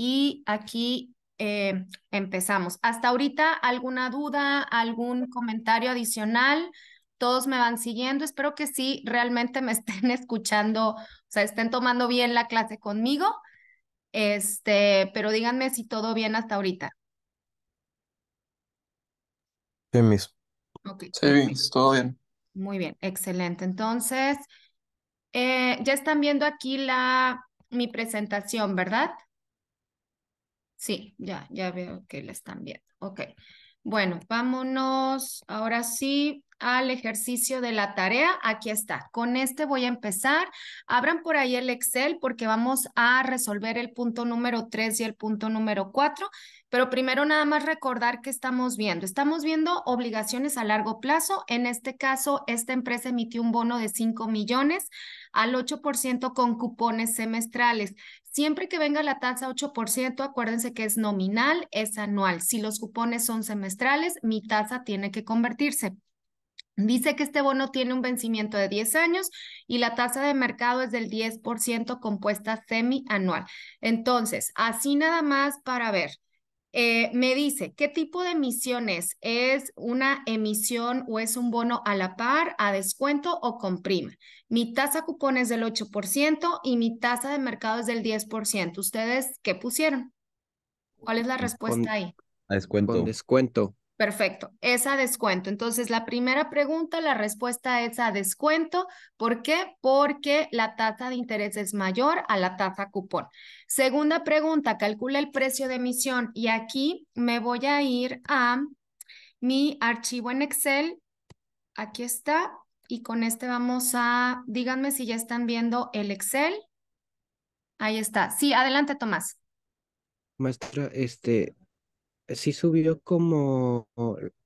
Y aquí eh, empezamos. Hasta ahorita, ¿alguna duda, algún comentario adicional? Todos me van siguiendo. Espero que sí, realmente me estén escuchando, o sea, estén tomando bien la clase conmigo. Este, pero díganme si todo bien hasta ahorita. Bien mismo. Okay. Sí, bien, todo bien. Muy bien, excelente. Entonces, eh, ya están viendo aquí la, mi presentación, ¿verdad? Sí, ya, ya veo que la están viendo. Ok. Bueno, vámonos ahora sí al ejercicio de la tarea, aquí está. Con este voy a empezar. Abran por ahí el Excel porque vamos a resolver el punto número 3 y el punto número 4, pero primero nada más recordar que estamos viendo. Estamos viendo obligaciones a largo plazo. En este caso, esta empresa emitió un bono de 5 millones al 8% con cupones semestrales. Siempre que venga la tasa 8%, acuérdense que es nominal, es anual. Si los cupones son semestrales, mi tasa tiene que convertirse Dice que este bono tiene un vencimiento de 10 años y la tasa de mercado es del 10% compuesta semianual. Entonces, así nada más para ver. Eh, me dice, ¿qué tipo de emisión es? ¿Es una emisión o es un bono a la par, a descuento o con prima? Mi tasa cupón es del 8% y mi tasa de mercado es del 10%. ¿Ustedes qué pusieron? ¿Cuál es la respuesta ahí? A descuento. descuento. Perfecto, es a descuento. Entonces, la primera pregunta, la respuesta es a descuento. ¿Por qué? Porque la tasa de interés es mayor a la tasa cupón. Segunda pregunta, calcula el precio de emisión y aquí me voy a ir a mi archivo en Excel. Aquí está y con este vamos a, díganme si ya están viendo el Excel. Ahí está. Sí, adelante Tomás. Maestra, este, eh, sí subió como,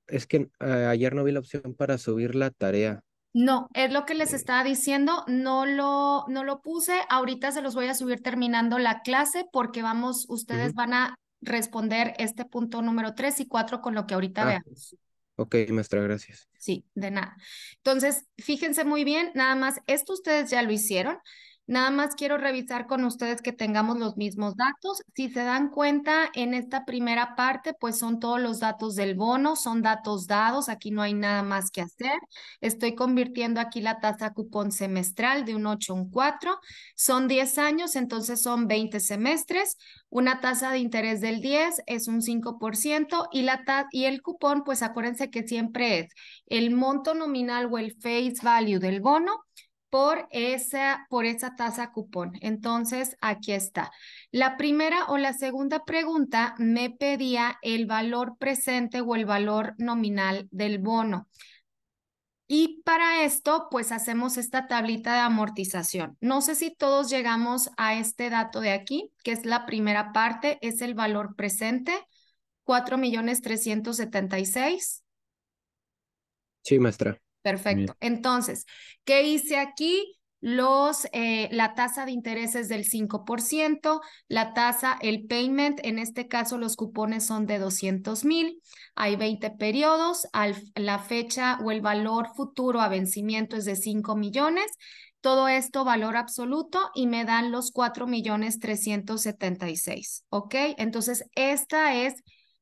es que eh, ayer no vi la opción para subir la tarea. No, es lo que les eh. estaba diciendo, no lo, no lo puse, ahorita se los voy a subir terminando la clase porque vamos, ustedes van a responder este punto número 3 y 4 con lo que ahorita ah, veamos. Ok, maestra, gracias. Sí, de nada. Entonces, fíjense muy bien, nada más, esto ustedes ya lo hicieron. Nada más quiero revisar con ustedes que tengamos los mismos datos. Si se dan cuenta, en esta primera parte, pues son todos los datos del bono, son datos dados, aquí no hay nada más que hacer. Estoy convirtiendo aquí la tasa cupón semestral de un 8 a un 4. Son 10 años, entonces son 20 semestres. Una tasa de interés del 10 es un 5% y, la y el cupón, pues acuérdense que siempre es el monto nominal o el face value del bono por esa, por esa tasa cupón. Entonces, aquí está. La primera o la segunda pregunta me pedía el valor presente o el valor nominal del bono. Y para esto, pues hacemos esta tablita de amortización. No sé si todos llegamos a este dato de aquí, que es la primera parte, es el valor presente, 4.376. Sí, maestra. Perfecto. Entonces, ¿qué hice aquí? Los, eh, la tasa de interés es del 5%, la tasa, el payment, en este caso los cupones son de 200 mil, hay 20 periodos, la fecha o el valor futuro a vencimiento es de 5 millones, todo esto valor absoluto y me dan los 4 millones 376, ¿ok? Entonces, esta es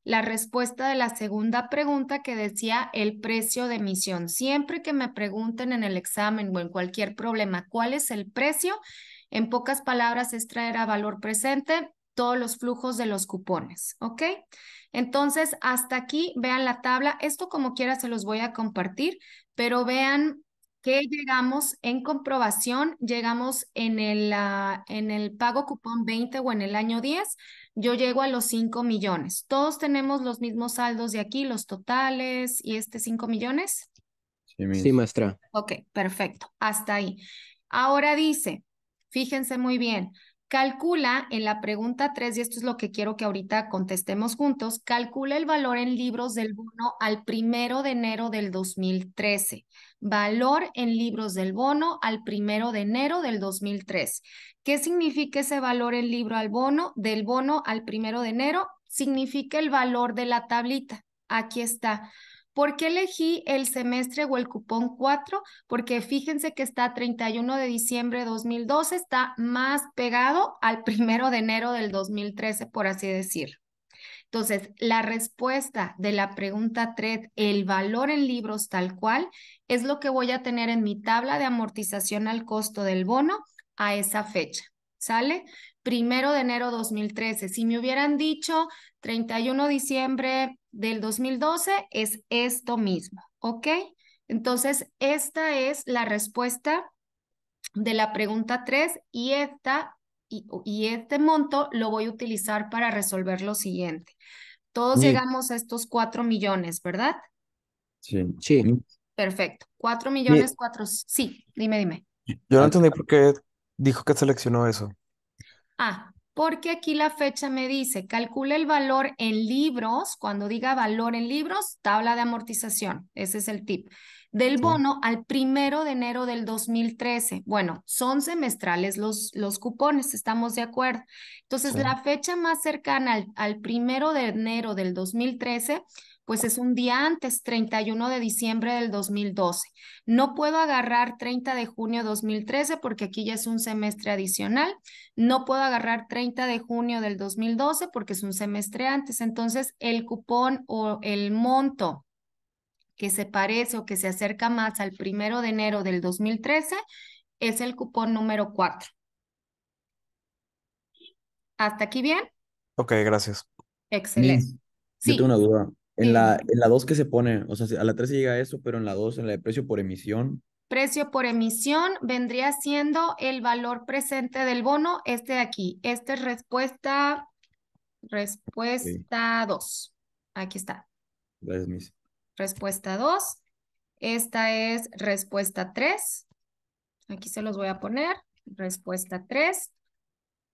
la respuesta de la segunda pregunta que decía el precio de emisión. Siempre que me pregunten en el examen o en cualquier problema cuál es el precio, en pocas palabras es traer a valor presente todos los flujos de los cupones, ¿ok? Entonces, hasta aquí vean la tabla. Esto como quiera se los voy a compartir, pero vean que llegamos en comprobación, llegamos en el, ah, en el pago cupón 20 o en el año 10, yo llego a los 5 millones. ¿Todos tenemos los mismos saldos de aquí, los totales y este 5 millones? sí maestra. Ok, perfecto, hasta ahí. Ahora dice, fíjense muy bien, Calcula en la pregunta 3, y esto es lo que quiero que ahorita contestemos juntos, calcula el valor en libros del bono al primero de enero del 2013. Valor en libros del bono al primero de enero del 2003. ¿Qué significa ese valor en libro al bono? Del bono al primero de enero significa el valor de la tablita. Aquí está. ¿Por qué elegí el semestre o el cupón 4? Porque fíjense que está 31 de diciembre de 2012, está más pegado al primero de enero del 2013, por así decirlo. Entonces, la respuesta de la pregunta 3, el valor en libros tal cual, es lo que voy a tener en mi tabla de amortización al costo del bono a esa fecha. ¿Sale? Primero de enero 2013. Si me hubieran dicho 31 de diciembre del 2012 es esto mismo, ¿ok? Entonces, esta es la respuesta de la pregunta 3 y esta y, este monto lo voy a utilizar para resolver lo siguiente. Todos llegamos a estos 4 millones, ¿verdad? Sí. Sí. Perfecto. 4 millones, 4. Sí, dime, dime. Yo no entendí por qué dijo que seleccionó eso. Ah, porque aquí la fecha me dice, calcula el valor en libros, cuando diga valor en libros, tabla de amortización, ese es el tip, del bono al primero de enero del 2013. Bueno, son semestrales los, los cupones, estamos de acuerdo. Entonces, la fecha más cercana al, al primero de enero del 2013 pues es un día antes, 31 de diciembre del 2012. No puedo agarrar 30 de junio 2013 porque aquí ya es un semestre adicional. No puedo agarrar 30 de junio del 2012 porque es un semestre antes. Entonces, el cupón o el monto que se parece o que se acerca más al primero de enero del 2013 es el cupón número 4. ¿Hasta aquí bien? Ok, gracias. Excelente. si tengo una duda. En la, 2 que se pone, o sea, a la 3 se llega a eso, pero en la 2, en la de precio por emisión. Precio por emisión vendría siendo el valor presente del bono, este de aquí. Esta es respuesta, respuesta 2. Aquí está. Gracias, Miss. Respuesta 2. Esta es respuesta 3. Aquí se los voy a poner. Respuesta 3.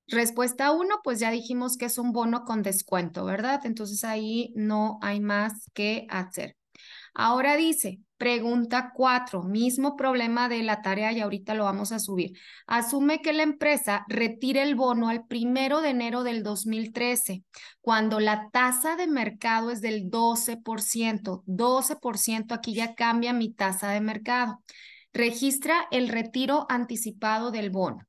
Respuesta 1, pues ya dijimos que es un bono con descuento, ¿verdad? Entonces ahí no hay más que hacer. Ahora dice, pregunta 4, mismo problema de la tarea y ahorita lo vamos a subir. Asume que la empresa retire el bono al primero de enero del 2013, cuando la tasa de mercado es del 12%. 12% aquí ya cambia mi tasa de mercado. Registra el retiro anticipado del bono.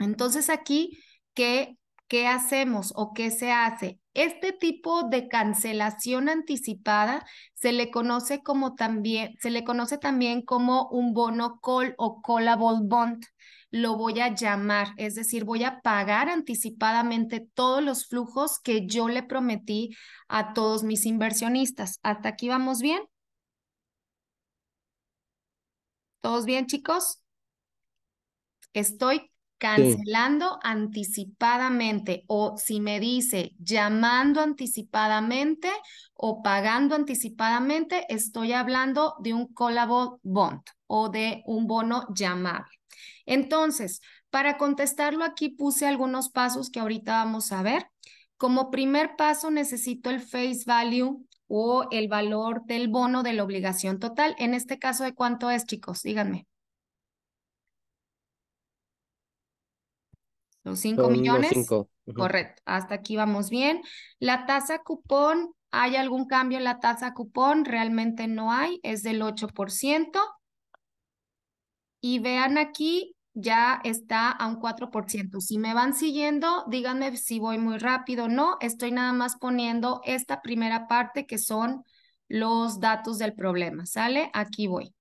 Entonces aquí, ¿qué, ¿qué hacemos o qué se hace? Este tipo de cancelación anticipada se le conoce como también, se le conoce también como un bono call o callable bond lo voy a llamar, es decir, voy a pagar anticipadamente todos los flujos que yo le prometí a todos mis inversionistas. ¿Hasta aquí vamos bien? ¿Todos bien, chicos? Estoy cancelando anticipadamente o si me dice llamando anticipadamente o pagando anticipadamente, estoy hablando de un callable bond o de un bono llamable. Entonces, para contestarlo aquí puse algunos pasos que ahorita vamos a ver. Como primer paso necesito el face value o el valor del bono de la obligación total. En este caso, ¿de cuánto es, chicos? Díganme. Los 5 millones. Correcto, hasta aquí vamos bien. La tasa cupón, ¿hay algún cambio en la tasa cupón? Realmente no hay, es del 8%. Y vean aquí, ya está a un 4%. Si me van siguiendo, díganme si voy muy rápido o no. Estoy nada más poniendo esta primera parte que son los datos del problema, ¿sale? Aquí voy.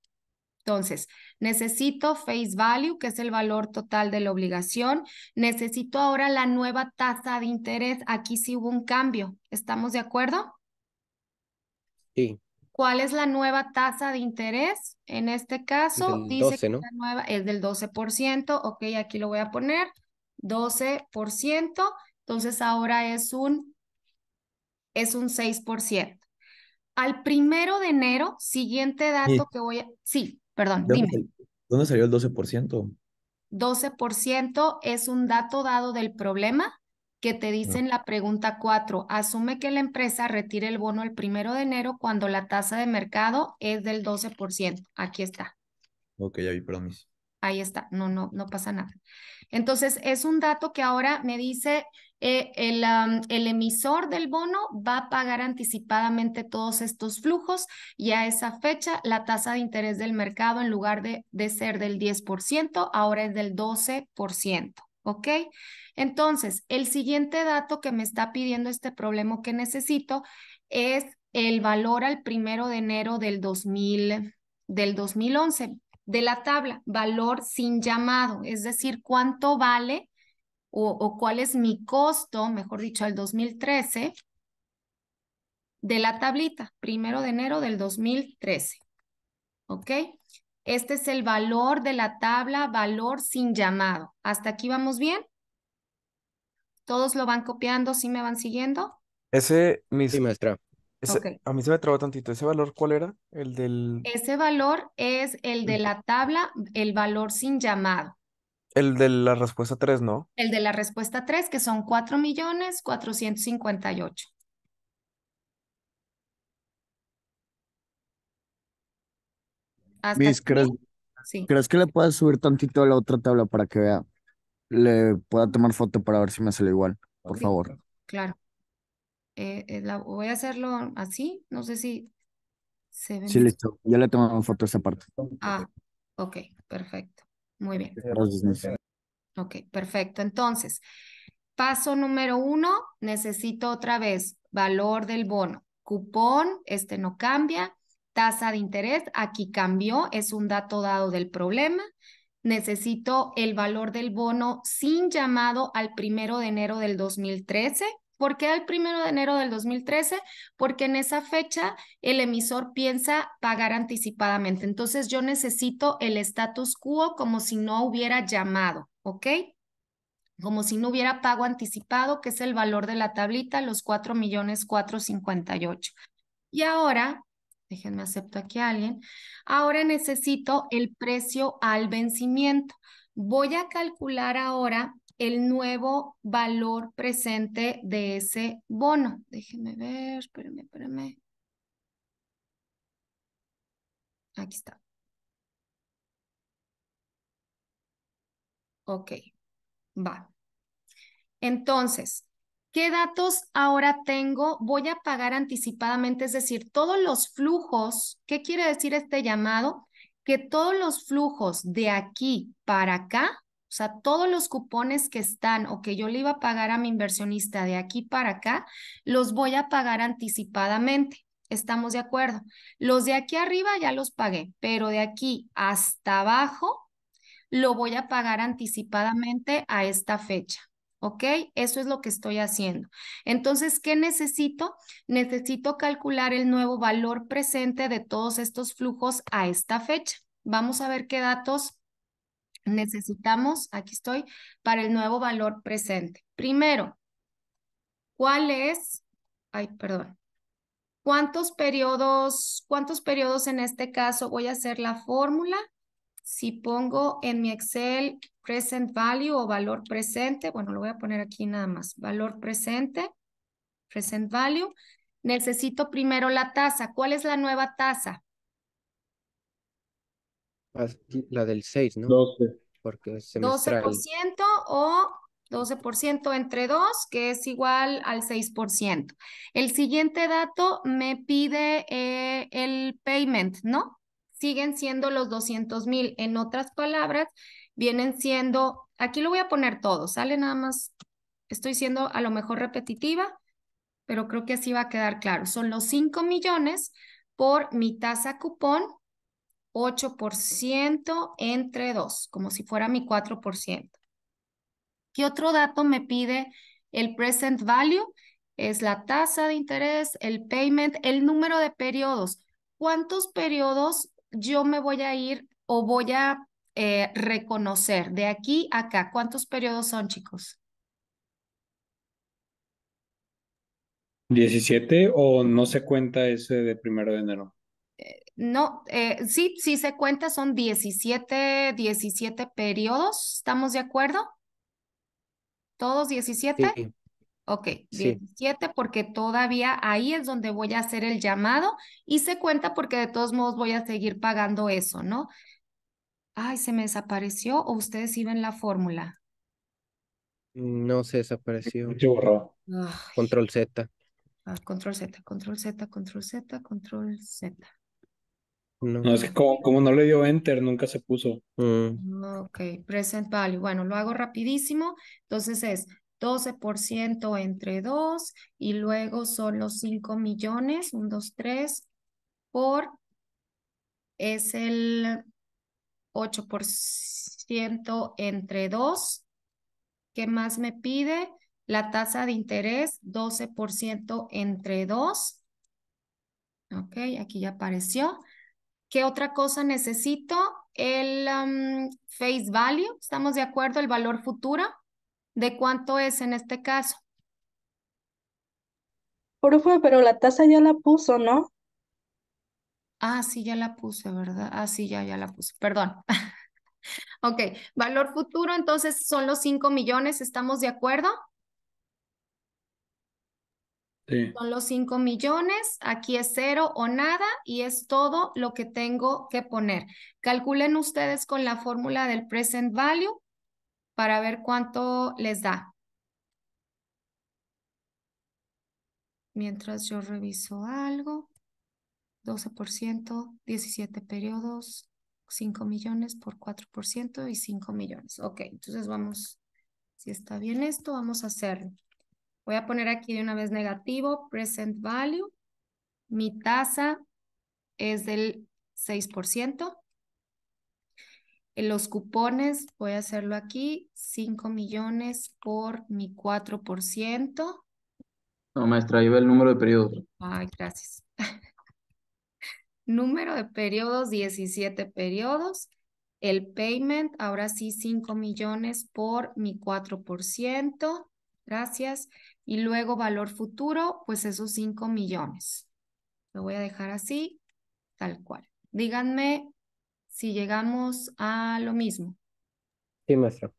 Entonces, necesito face value, que es el valor total de la obligación. Necesito ahora la nueva tasa de interés. Aquí sí hubo un cambio. ¿Estamos de acuerdo? Sí. ¿Cuál es la nueva tasa de interés? En este caso, dice que nueva es del 12%. Ok, aquí lo voy a poner. 12%. Entonces ahora es un, es un 6%. Al primero de enero, siguiente dato que voy a... Sí, Perdón, dime. ¿Dónde salió el 12%? 12% es un dato dado del problema que te dice en la pregunta 4. Asume que la empresa retire el bono el primero de enero cuando la tasa de mercado es del 12%. Aquí está. Ok, ya vi, perdón ahí está, no, no, no pasa nada. Entonces, es un dato que ahora me dice eh, el, emisor del bono va a pagar anticipadamente todos estos flujos y a esa fecha la tasa de interés del mercado en lugar de, de ser del 10%, ahora es del 12%. ¿Ok? Entonces, el siguiente dato que me está pidiendo este problema que necesito es el valor al primero de enero del 2000 del 2011 de la tabla, valor sin llamado, es decir, cuánto vale o, cuál es mi costo, mejor dicho, al 2013, de la tablita, primero de enero del 2013. ¿Ok? Este es el valor de la tabla, valor sin llamado. ¿Hasta aquí vamos bien? ¿Todos lo van copiando? ¿Sí me van siguiendo? Ese, mi a mí se me trabó tantito. ¿Ese valor cuál era? El del... Ese valor es el de la tabla, el valor sin llamado. El de la respuesta 3, ¿no? El de la respuesta 3, que son 4 millones 458. ¿crees, ¿crees que le puedas subir tantito a la otra tabla para que vea? Le pueda tomar foto para ver si me sale igual, por favor. Claro. Eh, eh, voy a hacerlo así, no sé si se ve. Sí, listo, ya le tomamos foto a esa parte. Ah, ok, perfecto, muy bien. Ok, perfecto, entonces, paso número uno, necesito otra vez valor del bono, cupón, este no cambia, tasa de interés, aquí cambió, es un dato dado del problema, necesito el valor del bono sin llamado al primero de enero del 2013, ¿Por qué el primero de enero del 2013? Porque en esa fecha el emisor piensa pagar anticipadamente. Entonces yo necesito el status quo como si no hubiera llamado, ¿ok? Como si no hubiera pago anticipado, que es el valor de la tablita, los 4 millones Y ahora déjenme acepto aquí a alguien. Ahora necesito el precio al vencimiento voy a calcular ahora el nuevo valor presente de ese bono. Déjeme ver, espérame, espérame. Aquí está. Ok, va. Entonces, ¿qué datos ahora tengo? Voy a pagar anticipadamente, es decir, todos los flujos. ¿Qué quiere decir este llamado? que todos los flujos de aquí para acá, o sea, todos los cupones que están o que yo le iba a pagar a mi inversionista de aquí para acá, los voy a pagar anticipadamente. Estamos de acuerdo. Los de aquí arriba ya los pagué, pero de aquí hasta abajo lo voy a pagar anticipadamente a esta fecha. ¿ok? Eso es lo que estoy haciendo. Entonces, ¿qué necesito? Necesito calcular el nuevo valor presente de todos estos flujos a esta fecha. Vamos a ver qué datos necesitamos, aquí estoy, para el nuevo valor presente. Primero, ¿cuál es? Ay, perdón. ¿Cuántos periodos, cuántos periodos en este caso voy a hacer la fórmula? Si pongo en mi Excel present value o valor presente, bueno, lo voy a poner aquí nada más, valor presente, present value, necesito primero la tasa. ¿Cuál es la nueva tasa? La del 6, ¿no? 12. Porque es 12% o 12% entre 2, que es igual al 6%. El siguiente dato me pide eh, el payment, ¿no? siguen siendo los 200 mil. En otras palabras, vienen siendo, aquí lo voy a poner todo, sale nada más, estoy siendo a lo mejor repetitiva, pero creo que así va a quedar claro. Son los 5 millones por mi tasa cupón, 8% entre 2, como si fuera mi 4%. ¿Qué otro dato me pide el present value? Es la tasa de interés, el payment, el número de periodos. ¿Cuántos periodos yo me voy a ir o voy a eh, reconocer de aquí a acá. ¿Cuántos periodos son, chicos? 17 o no se cuenta ese de primero de enero. Eh, no, eh, sí, sí se cuenta, son 17, 17 periodos, ¿estamos de acuerdo? ¿Todos 17? Sí. Ok, 17 porque todavía ahí es donde voy a hacer el llamado y se cuenta porque de todos modos voy a seguir pagando eso, ¿no? Ay, se me desapareció o ustedes iban ven la fórmula. No se desapareció. Control Z. Ah, control Z, control Z, control Z, control Z. No. es que como, no le dio enter, nunca se puso. Mm. Ok, present value. Bueno, lo hago rapidísimo. Entonces es 12% entre 2 y luego son los 5 millones, 1, 2, 3, por es el 8% entre 2. ¿Qué más me pide? La tasa de interés, 12% entre 2. Ok, aquí ya apareció. ¿Qué otra cosa necesito? El face value, ¿estamos de acuerdo? El valor futuro. ¿De cuánto es en este caso? favor, pero la tasa ya la puso, ¿no? Ah, sí, ya la puse, ¿verdad? Ah, sí, ya, ya la puse, perdón. ok, valor futuro, entonces son los 5 millones, ¿estamos de acuerdo? Sí. Son los 5 millones, aquí es cero o nada y es todo lo que tengo que poner. Calculen ustedes con la fórmula del present value para ver cuánto les da. Mientras yo reviso algo, 12%, 17 periodos, 5 millones por 4% y 5 millones. Ok, entonces vamos, si está bien esto, vamos a hacer, Voy a poner aquí de una vez negativo, present value. Mi tasa es del 6%. Eh, los cupones, voy a hacerlo aquí, 5 millones por mi 4%. No, maestra, ahí veo el número de periodos. Ay, gracias. número de periodos, 17 periodos. El payment, ahora sí, 5 millones por mi 4%. Gracias. Y luego valor futuro, pues esos 5 millones. Lo voy a dejar así, tal cual. Díganme si llegamos a lo mismo. Sí, maestro.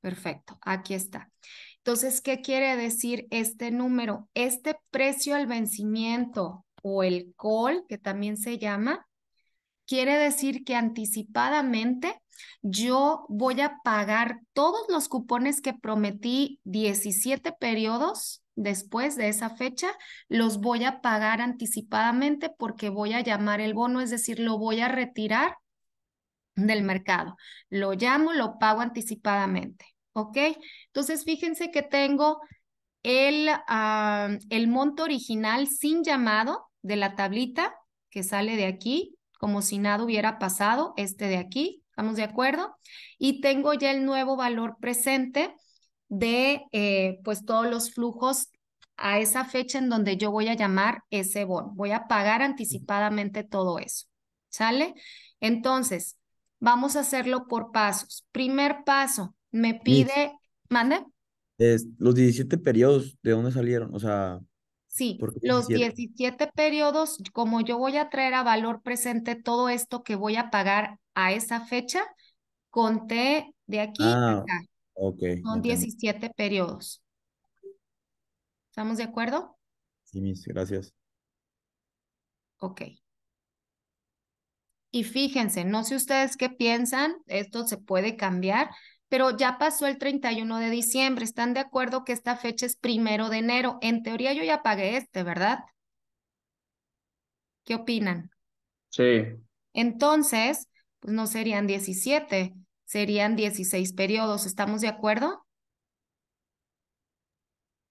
Perfecto, aquí está. Entonces, ¿qué quiere decir este número? Este precio al vencimiento o el call, que también se llama, quiere decir que anticipadamente yo voy a pagar todos los cupones que prometí 17 periodos después de esa fecha, los voy a pagar anticipadamente porque voy a llamar el bono, es decir, lo voy a retirar del mercado. Lo llamo, lo pago anticipadamente, ¿ok? Entonces, fíjense que tengo el, el monto original sin llamado de la tablita que sale de aquí, como si nada hubiera pasado, este de aquí, ¿estamos de acuerdo? Y tengo ya el nuevo valor presente de eh, pues todos los flujos a esa fecha en donde yo voy a llamar ese bono. Voy a pagar anticipadamente todo eso. ¿Sale? Entonces, Vamos a hacerlo por pasos. Primer paso, me pide, ¿Mande? los 17 periodos, ¿de dónde salieron? O sea... Sí, los 17? periodos, como yo voy a traer a valor presente todo esto que voy a pagar a esa fecha, conté de aquí ah, acá. ok. Son 17 periodos. ¿Estamos de acuerdo? Sí, mis, gracias. Ok. Y fíjense, no sé ustedes qué piensan, esto se puede cambiar, pero ya pasó el 31 de diciembre, ¿están de acuerdo que esta fecha es primero de enero? En teoría yo ya pagué este, ¿verdad? ¿Qué opinan? Sí. Entonces, pues no serían 17, serían 16 periodos, ¿estamos de acuerdo?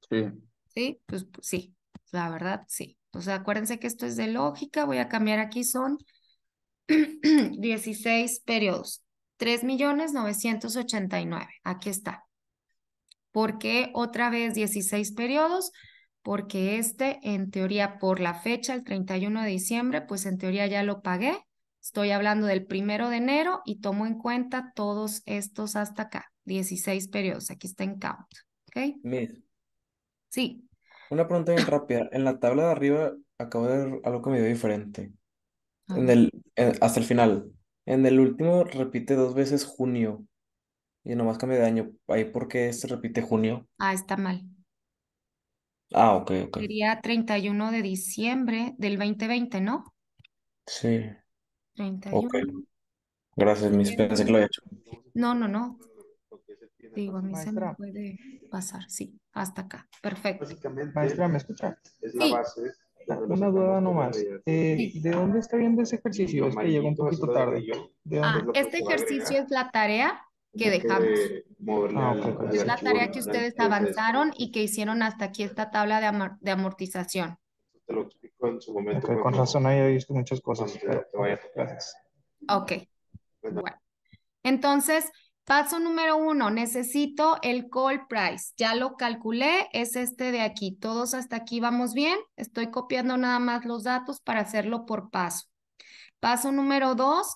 Sí. Sí, pues, pues sí, la verdad sí. O sea, acuérdense que esto es de lógica, voy a cambiar aquí, son 16 periodos, nueve Aquí está. ¿Por qué otra vez 16 periodos? Porque este, en teoría, por la fecha, el 31 de diciembre, pues en teoría ya lo pagué. Estoy hablando del primero de enero y tomo en cuenta todos estos hasta acá, 16 periodos. Aquí está en count. ¿Ok? sí. Una pregunta bien rápida. En la tabla de arriba acabo de ver algo que me dio diferente el, hasta el final. En el último repite dos veces junio. Y nomás cambia de año. Ahí porque se repite junio. ah, está mal. Ah, ok, ok. Sería 31 de diciembre del 2020, ¿no? Sí, ok. Gracias, mis. Pensé que lo había hecho. No, no, no. Digo, a mí se puede pasar, sí, hasta acá. Perfecto. maestra, ¿me escucha? Sí, una duda nomás. Eh, ¿De dónde está viendo ese ejercicio? Es que llegó un poquito tarde. Ah, este ejercicio es la tarea que dejamos. Ah, es la tarea que ustedes avanzaron y que hicieron hasta aquí esta tabla de, amortización. con razón ahí he visto muchas cosas. Ok. Bueno. Entonces, Paso número uno, necesito el call price. Ya lo calculé, es este de aquí. Todos hasta aquí vamos bien. Estoy copiando nada más los datos para hacerlo por paso. Paso número dos,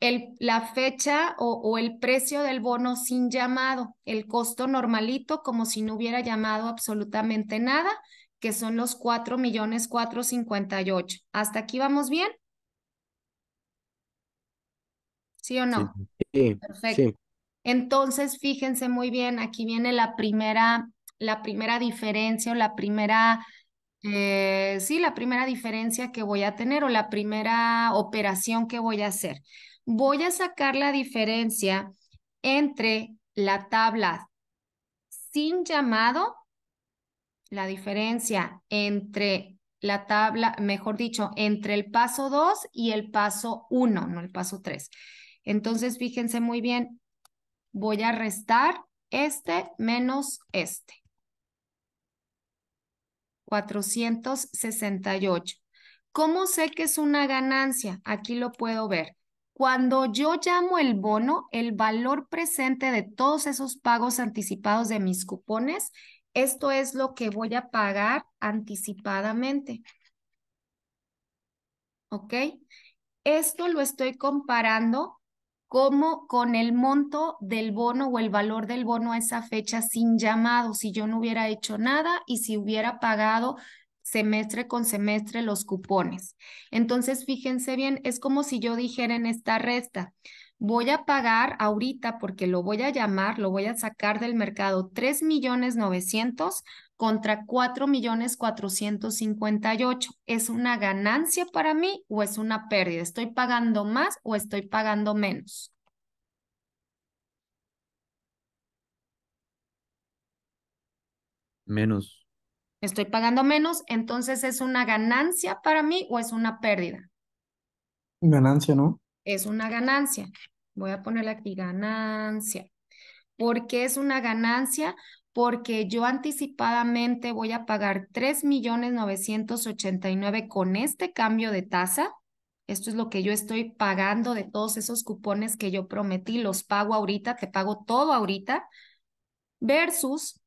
el, la fecha o, el precio del bono sin llamado, el costo normalito como si no hubiera llamado absolutamente nada, que son los 4.458.000. millones ¿Hasta aquí vamos bien? ¿Sí o no? Sí. Perfecto. Entonces, fíjense muy bien, aquí viene la primera, la primera diferencia o la primera, eh, sí, la primera diferencia que voy a tener o la primera operación que voy a hacer. Voy a sacar la diferencia entre la tabla sin llamado, la diferencia entre la tabla, mejor dicho, entre el paso 2 y el paso 1, no el paso 3. Entonces, fíjense muy bien, voy a restar este menos este. 468. ¿Cómo sé que es una ganancia? Aquí lo puedo ver. Cuando yo llamo el bono, el valor presente de todos esos pagos anticipados de mis cupones, esto es lo que voy a pagar anticipadamente. ¿Ok? Esto lo estoy comparando como con el monto del bono o el valor del bono a esa fecha sin llamado, si yo no hubiera hecho nada y si hubiera pagado semestre con semestre los cupones. Entonces, fíjense bien, es como si yo dijera en esta resta, voy a pagar ahorita porque lo voy a llamar, lo voy a sacar del mercado 3 millones contra 4 millones ¿Es una ganancia para mí o es una pérdida? ¿Estoy pagando más o estoy pagando menos? Menos. Estoy pagando menos, entonces es una ganancia para mí o es una pérdida. Ganancia, ¿no? Es una ganancia. Voy a ponerle aquí ganancia. ¿Por qué es una ganancia? Porque yo anticipadamente voy a pagar 3.989.000 con este cambio de tasa. Esto es lo que yo estoy pagando de todos esos cupones que yo prometí, los pago ahorita, te pago todo ahorita, versus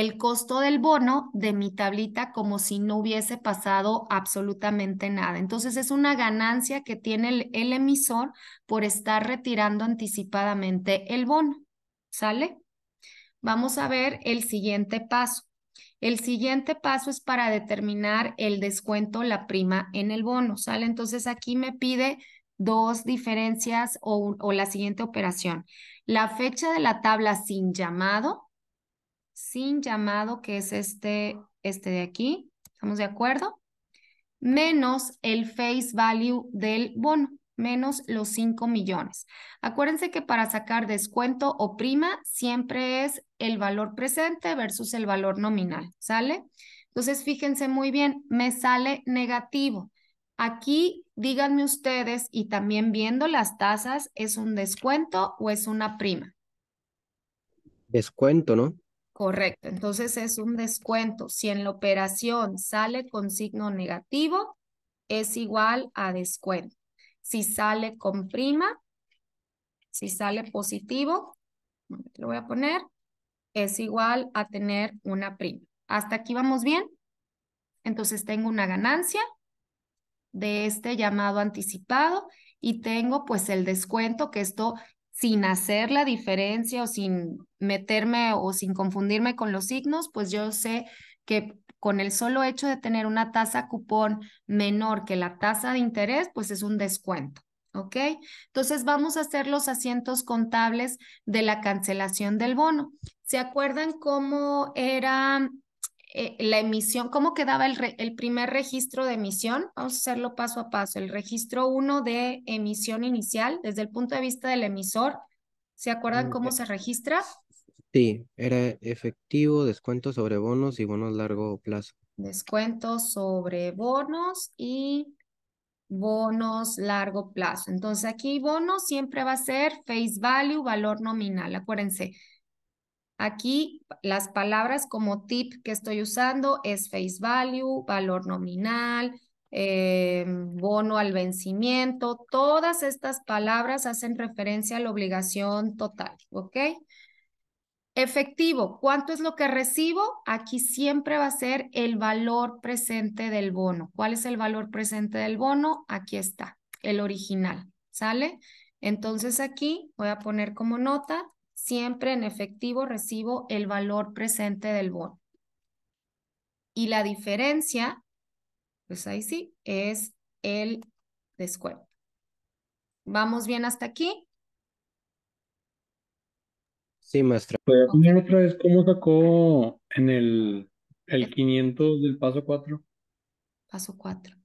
el costo del bono de mi tablita como si no hubiese pasado absolutamente nada. Entonces es una ganancia que tiene el, emisor por estar retirando anticipadamente el bono. ¿Sale? Vamos a ver el siguiente paso. El siguiente paso es para determinar el descuento, la prima en el bono, ¿sale? Entonces aquí me pide dos diferencias o la siguiente operación. La fecha de la tabla sin llamado, sin llamado, que es este, este de aquí, ¿estamos de acuerdo? Menos el face value del bono, menos los 5 millones. Acuérdense que para sacar descuento o prima siempre es el valor presente versus el valor nominal, ¿sale? Entonces, fíjense muy bien, me sale negativo. Aquí díganme ustedes y también viendo las tasas, ¿es un descuento o es una prima? Descuento, ¿no? Correcto, entonces es un descuento. Si en la operación sale con signo negativo, es igual a descuento. Si sale con prima, si sale positivo, lo voy a poner, es igual a tener una prima. ¿Hasta aquí vamos bien? Entonces tengo una ganancia de este llamado anticipado y tengo pues el descuento que esto sin hacer la diferencia o sin meterme o sin confundirme con los signos, pues yo sé que con el solo hecho de tener una tasa cupón menor que la tasa de interés, pues es un descuento. ¿Ok? Entonces vamos a hacer los asientos contables de la cancelación del bono. ¿Se acuerdan cómo era eh, la emisión, cómo quedaba el, el, primer registro de emisión. Vamos a hacerlo paso a paso. El registro 1 de emisión inicial, desde el punto de vista del emisor, ¿se acuerdan mm, cómo se registra? Sí, era efectivo, descuento sobre bonos y bonos largo plazo. Descuento sobre bonos y bonos largo plazo. Entonces aquí bonos siempre va a ser face value, valor nominal. Acuérdense, Aquí las palabras como tip que estoy usando es face value, valor nominal, eh, bono al vencimiento. Todas estas palabras hacen referencia a la obligación total, ¿ok? Efectivo, ¿cuánto es lo que recibo? Aquí siempre va a ser el valor presente del bono. ¿Cuál es el valor presente del bono? Aquí está, el original, ¿sale? Entonces aquí voy a poner como nota siempre en efectivo recibo el valor presente del bono. Y la diferencia, pues ahí sí, es el descuento. ¿Vamos bien hasta aquí? Sí, maestra. ¿Puedo poner otra vez cómo sacó en el, el 500 del paso 4? Paso 4.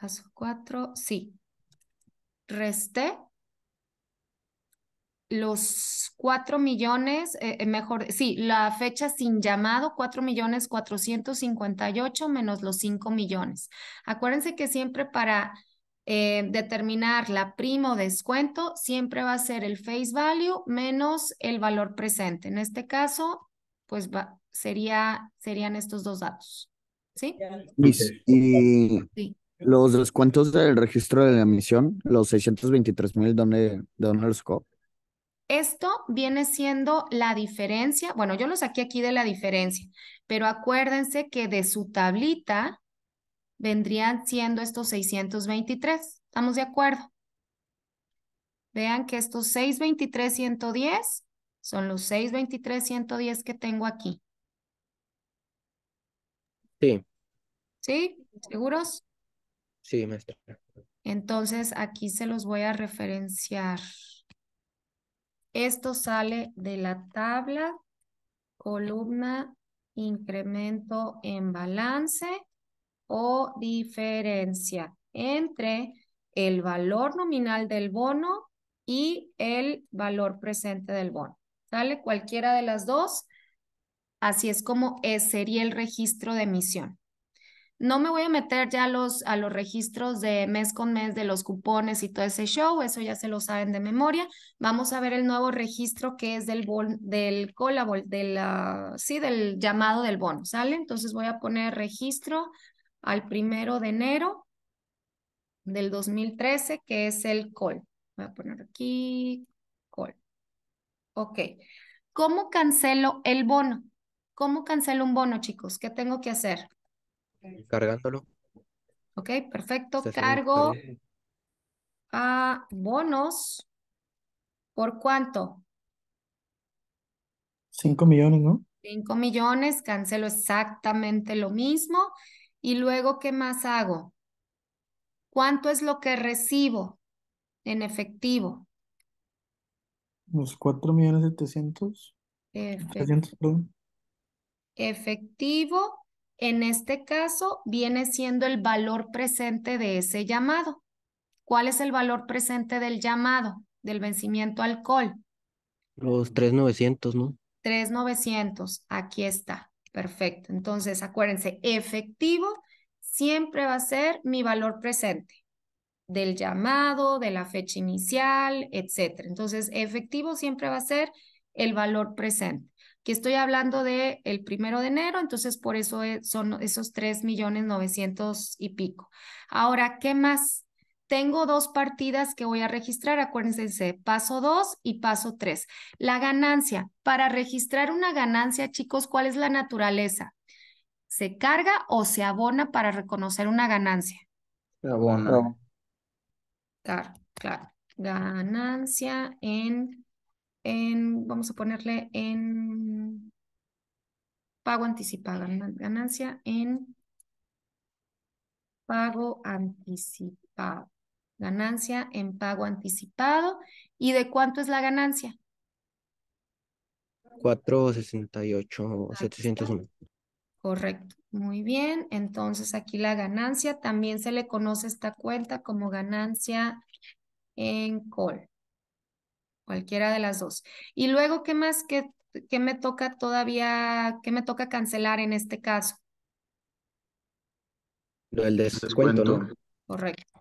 Paso 4, sí. Resté los 4 millones, eh, eh, mejor, sí, la fecha sin llamado, 4 millones 458 menos los 5 millones. Acuérdense que siempre para eh, determinar la prima o descuento, siempre va a ser el face value menos el valor presente. En este caso, pues sería, serían estos dos datos. ¿Sí? Y, los descuentos del registro de la emisión, los 623 mil, ¿dónde, los esto viene siendo la diferencia, bueno, yo lo saqué aquí de la diferencia, pero acuérdense que de su tablita vendrían siendo estos 623. ¿Estamos de acuerdo? Vean que estos 623, 110 son los 623, 110 que tengo aquí. Sí. ¿Sí? ¿Seguros? Sí, maestra. Entonces, aquí se los voy a referenciar. Esto sale de la tabla, columna, incremento en balance o diferencia entre el valor nominal del bono y el valor presente del bono. ¿Sale? Cualquiera de las dos. Así es como eh, sería el registro de emisión. No me voy a meter ya a los, a los registros de mes con mes de los cupones y todo ese show, eso ya se lo saben de memoria. Vamos a ver el nuevo registro que es del del del, sí, del llamado del bono, ¿sale? Entonces voy a poner registro al primero de enero del 2013, que es el call. Voy a poner aquí call. Ok. ¿Cómo cancelo el bono? ¿Cómo cancelo un bono, chicos? ¿Qué tengo que hacer? cargándolo. Ok, perfecto. Cargo a bonos. ¿Por cuánto? 5 millones, ¿no? 5 millones, cancelo exactamente lo mismo. Y luego, ¿qué más hago? ¿Cuánto es lo que recibo en efectivo? Los cuatro millones 700. Efectivo. efectivo en este caso, viene siendo el valor presente de ese llamado. ¿Cuál es el valor presente del llamado, del vencimiento alcohol? Los 3,900, ¿no? 3,900. Aquí está. Perfecto. Entonces, acuérdense, efectivo siempre va a ser mi valor presente del llamado, de la fecha inicial, etcétera. Entonces, efectivo siempre va a ser el valor presente que estoy hablando de el primero de enero, entonces por eso e, son esos tres millones novecientos y pico. Ahora, ¿qué más? Tengo dos partidas que voy a registrar, acuérdense, paso dos y paso 3. La ganancia. Para registrar una ganancia, chicos, ¿cuál es la naturaleza? ¿Se carga o se abona para reconocer una ganancia? Se abona. Claro, claro. Ganancia en en, vamos a ponerle en pago anticipado, ganancia en pago anticipado. Ganancia en pago anticipado. ¿Y de cuánto es la ganancia? 468,701. Correcto, muy bien. Entonces aquí la ganancia, también se le conoce esta cuenta como ganancia en call cualquiera de las dos. Y luego, ¿qué más? ¿Qué, qué me toca todavía? ¿Qué me toca cancelar en este caso? El descuento, ¿no? Correcto.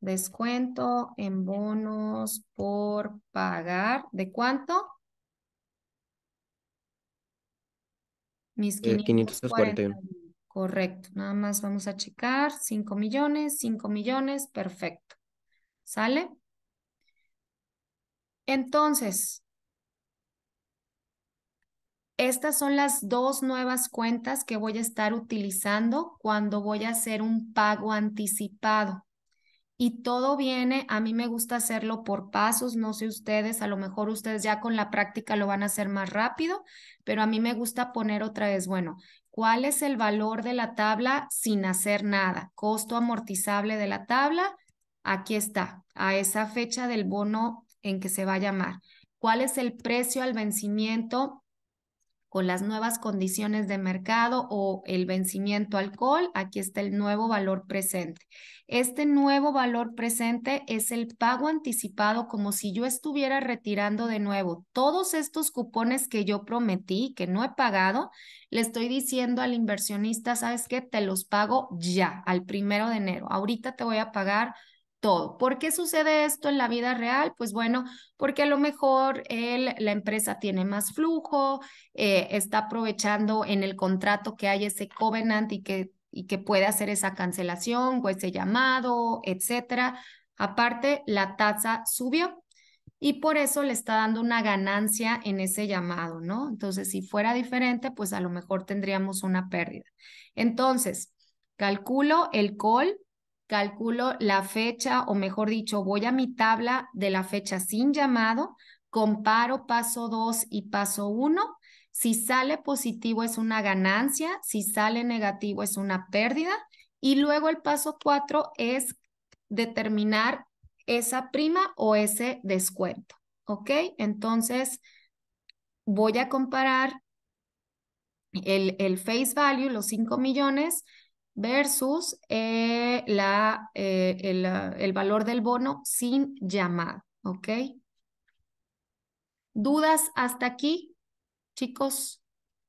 Descuento en bonos por pagar. ¿De cuánto? Mis eh, Correcto. Nada más vamos a checar. 5 millones, 5 millones. Perfecto. ¿Sale? Entonces, estas son las dos nuevas cuentas que voy a estar utilizando cuando voy a hacer un pago anticipado. Y todo viene, a mí me gusta hacerlo por pasos, no sé ustedes, a lo mejor ustedes ya con la práctica lo van a hacer más rápido, pero a mí me gusta poner otra vez, bueno, ¿cuál es el valor de la tabla sin hacer nada? Costo amortizable de la tabla, aquí está, a esa fecha del bono en que se va a llamar, cuál es el precio al vencimiento con las nuevas condiciones de mercado o el vencimiento al call, aquí está el nuevo valor presente. Este nuevo valor presente es el pago anticipado como si yo estuviera retirando de nuevo todos estos cupones que yo prometí, que no he pagado, le estoy diciendo al inversionista, ¿sabes qué? Te los pago ya, al primero de enero. Ahorita te voy a pagar ¿Por qué sucede esto en la vida real? Pues bueno, porque a lo mejor la empresa tiene más flujo, eh, está aprovechando en el contrato que hay ese covenant y que, y que puede hacer esa cancelación o ese llamado, etcétera. Aparte, la tasa subió y por eso le está dando una ganancia en ese llamado, ¿no? Entonces, si fuera diferente, pues a lo mejor tendríamos una pérdida. Entonces, calculo el call calculo la fecha, o mejor dicho, voy a mi tabla de la fecha sin llamado, comparo paso 2 y paso 1. Si sale positivo es una ganancia, si sale negativo es una pérdida. Y luego el paso 4 es determinar esa prima o ese descuento. ¿Ok? Entonces, voy a comparar el, el face value, los 5 millones, versus eh, la, eh, ah, el, valor del bono sin llamada, ¿ok? ¿Dudas hasta aquí, chicos?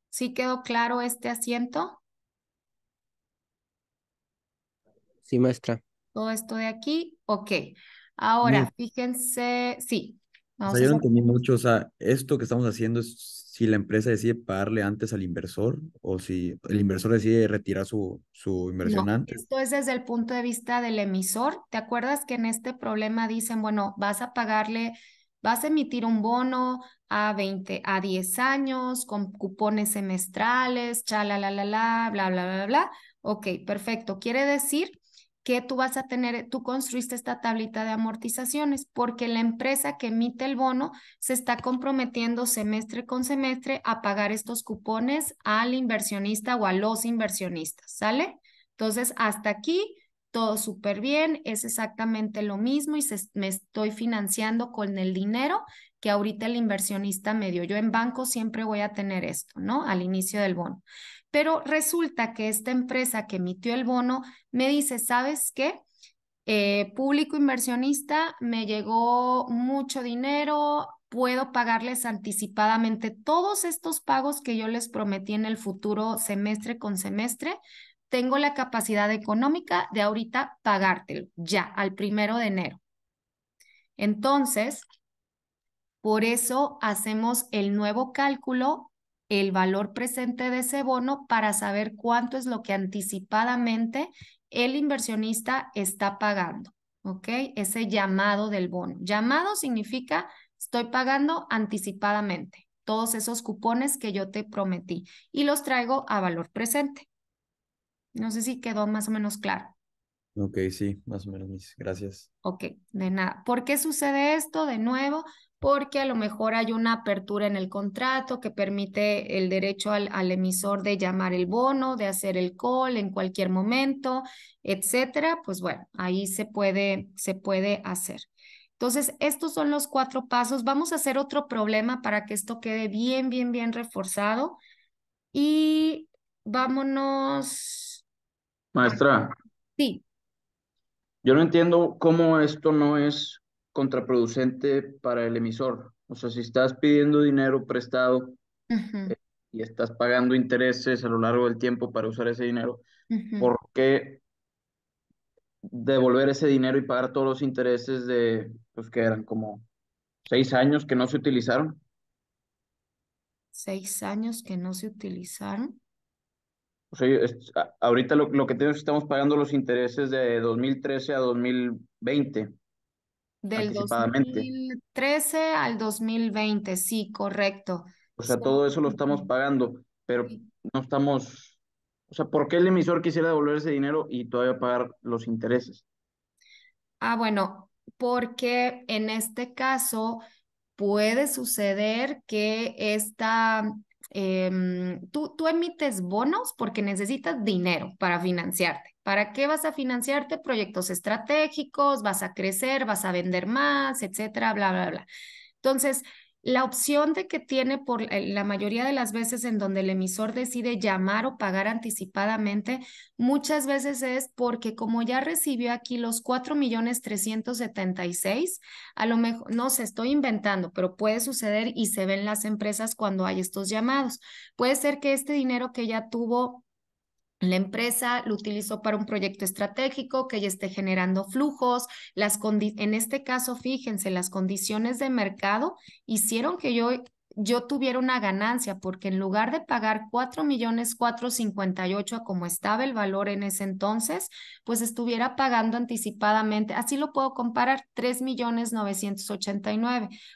¿Sí quedó claro este asiento? Sí, maestra. Todo esto de aquí, ok. Ahora, fíjense, sí. Vamos o mucho, o sea, esto que estamos haciendo es si la empresa decide pagarle antes al inversor o si el inversor decide retirar su, su inversión antes. Esto es desde el punto de vista del emisor. ¿Te acuerdas que en este problema dicen, bueno, vas a pagarle, vas a emitir un bono a 20, a 10 años con cupones semestrales, cha la la bla bla bla bla. Ok, perfecto. Quiere decir que tú vas a tener, tú construiste esta tablita de amortizaciones porque la empresa que emite el bono se está comprometiendo semestre con semestre a pagar estos cupones al inversionista o a los inversionistas, ¿sale? Entonces, hasta aquí todo súper bien, es exactamente lo mismo y me estoy financiando con el dinero que ahorita el inversionista me dio. Yo en banco siempre voy a tener esto, ¿no? Al inicio del bono. Pero resulta que esta empresa que emitió el bono me dice, ¿sabes qué? Eh, público inversionista, me llegó mucho dinero, puedo pagarles anticipadamente todos estos pagos que yo les prometí en el futuro semestre con semestre. Tengo la capacidad económica de ahorita pagártelo ya al primero de enero. Entonces, por eso hacemos el nuevo cálculo el valor presente de ese bono para saber cuánto es lo que anticipadamente el inversionista está pagando, ¿ok? Ese llamado del bono. Llamado significa estoy pagando anticipadamente todos esos cupones que yo te prometí y los traigo a valor presente. No sé si quedó más o menos claro. Ok, sí, más o menos, Gracias. Ok, de nada. ¿Por qué sucede esto de nuevo? porque a lo mejor hay una apertura en el contrato que permite el derecho al, emisor de llamar el bono, de hacer el call en cualquier momento, etcétera, pues bueno, ahí se puede, se puede hacer. Entonces, estos son los cuatro pasos. Vamos a hacer otro problema para que esto quede bien, bien, bien reforzado. Y vámonos. Maestra. Sí. Yo no entiendo cómo esto no es contraproducente para el emisor. O sea, si estás pidiendo dinero prestado eh, y estás pagando intereses a lo largo del tiempo para usar ese dinero, ¿por qué devolver ese dinero y pagar todos los intereses de, pues que eran como seis años que no se utilizaron? Seis años que no se utilizaron. O sea, ahorita lo, que tenemos estamos pagando los intereses de 2013 a 2020. Del 2013 al 2020, sí, correcto. O sea, todo eso lo estamos pagando, pero no estamos... O sea, ¿por qué el emisor quisiera devolver ese dinero y todavía pagar los intereses? Ah, bueno, porque en este caso puede suceder que esta em, tú, tú, emites bonos porque necesitas dinero para financiarte. ¿Para qué vas a financiarte? Proyectos estratégicos, vas a crecer, vas a vender más, etcétera, bla, bla, bla. Entonces, la opción de que tiene por eh, la mayoría de las veces en donde el emisor decide llamar o pagar anticipadamente, muchas veces es porque como ya recibió aquí los 4 millones 376, a lo mejor, no se estoy inventando, pero puede suceder y se ven las empresas cuando hay estos llamados. Puede ser que este dinero que ya tuvo la empresa lo utilizó para un proyecto estratégico que ya esté generando flujos. Las en este caso, fíjense, las condiciones de mercado hicieron que yo, yo tuviera una ganancia porque en lugar de pagar 4 millones 458 como estaba el valor en ese entonces, pues estuviera pagando anticipadamente, así lo puedo comparar, 3 millones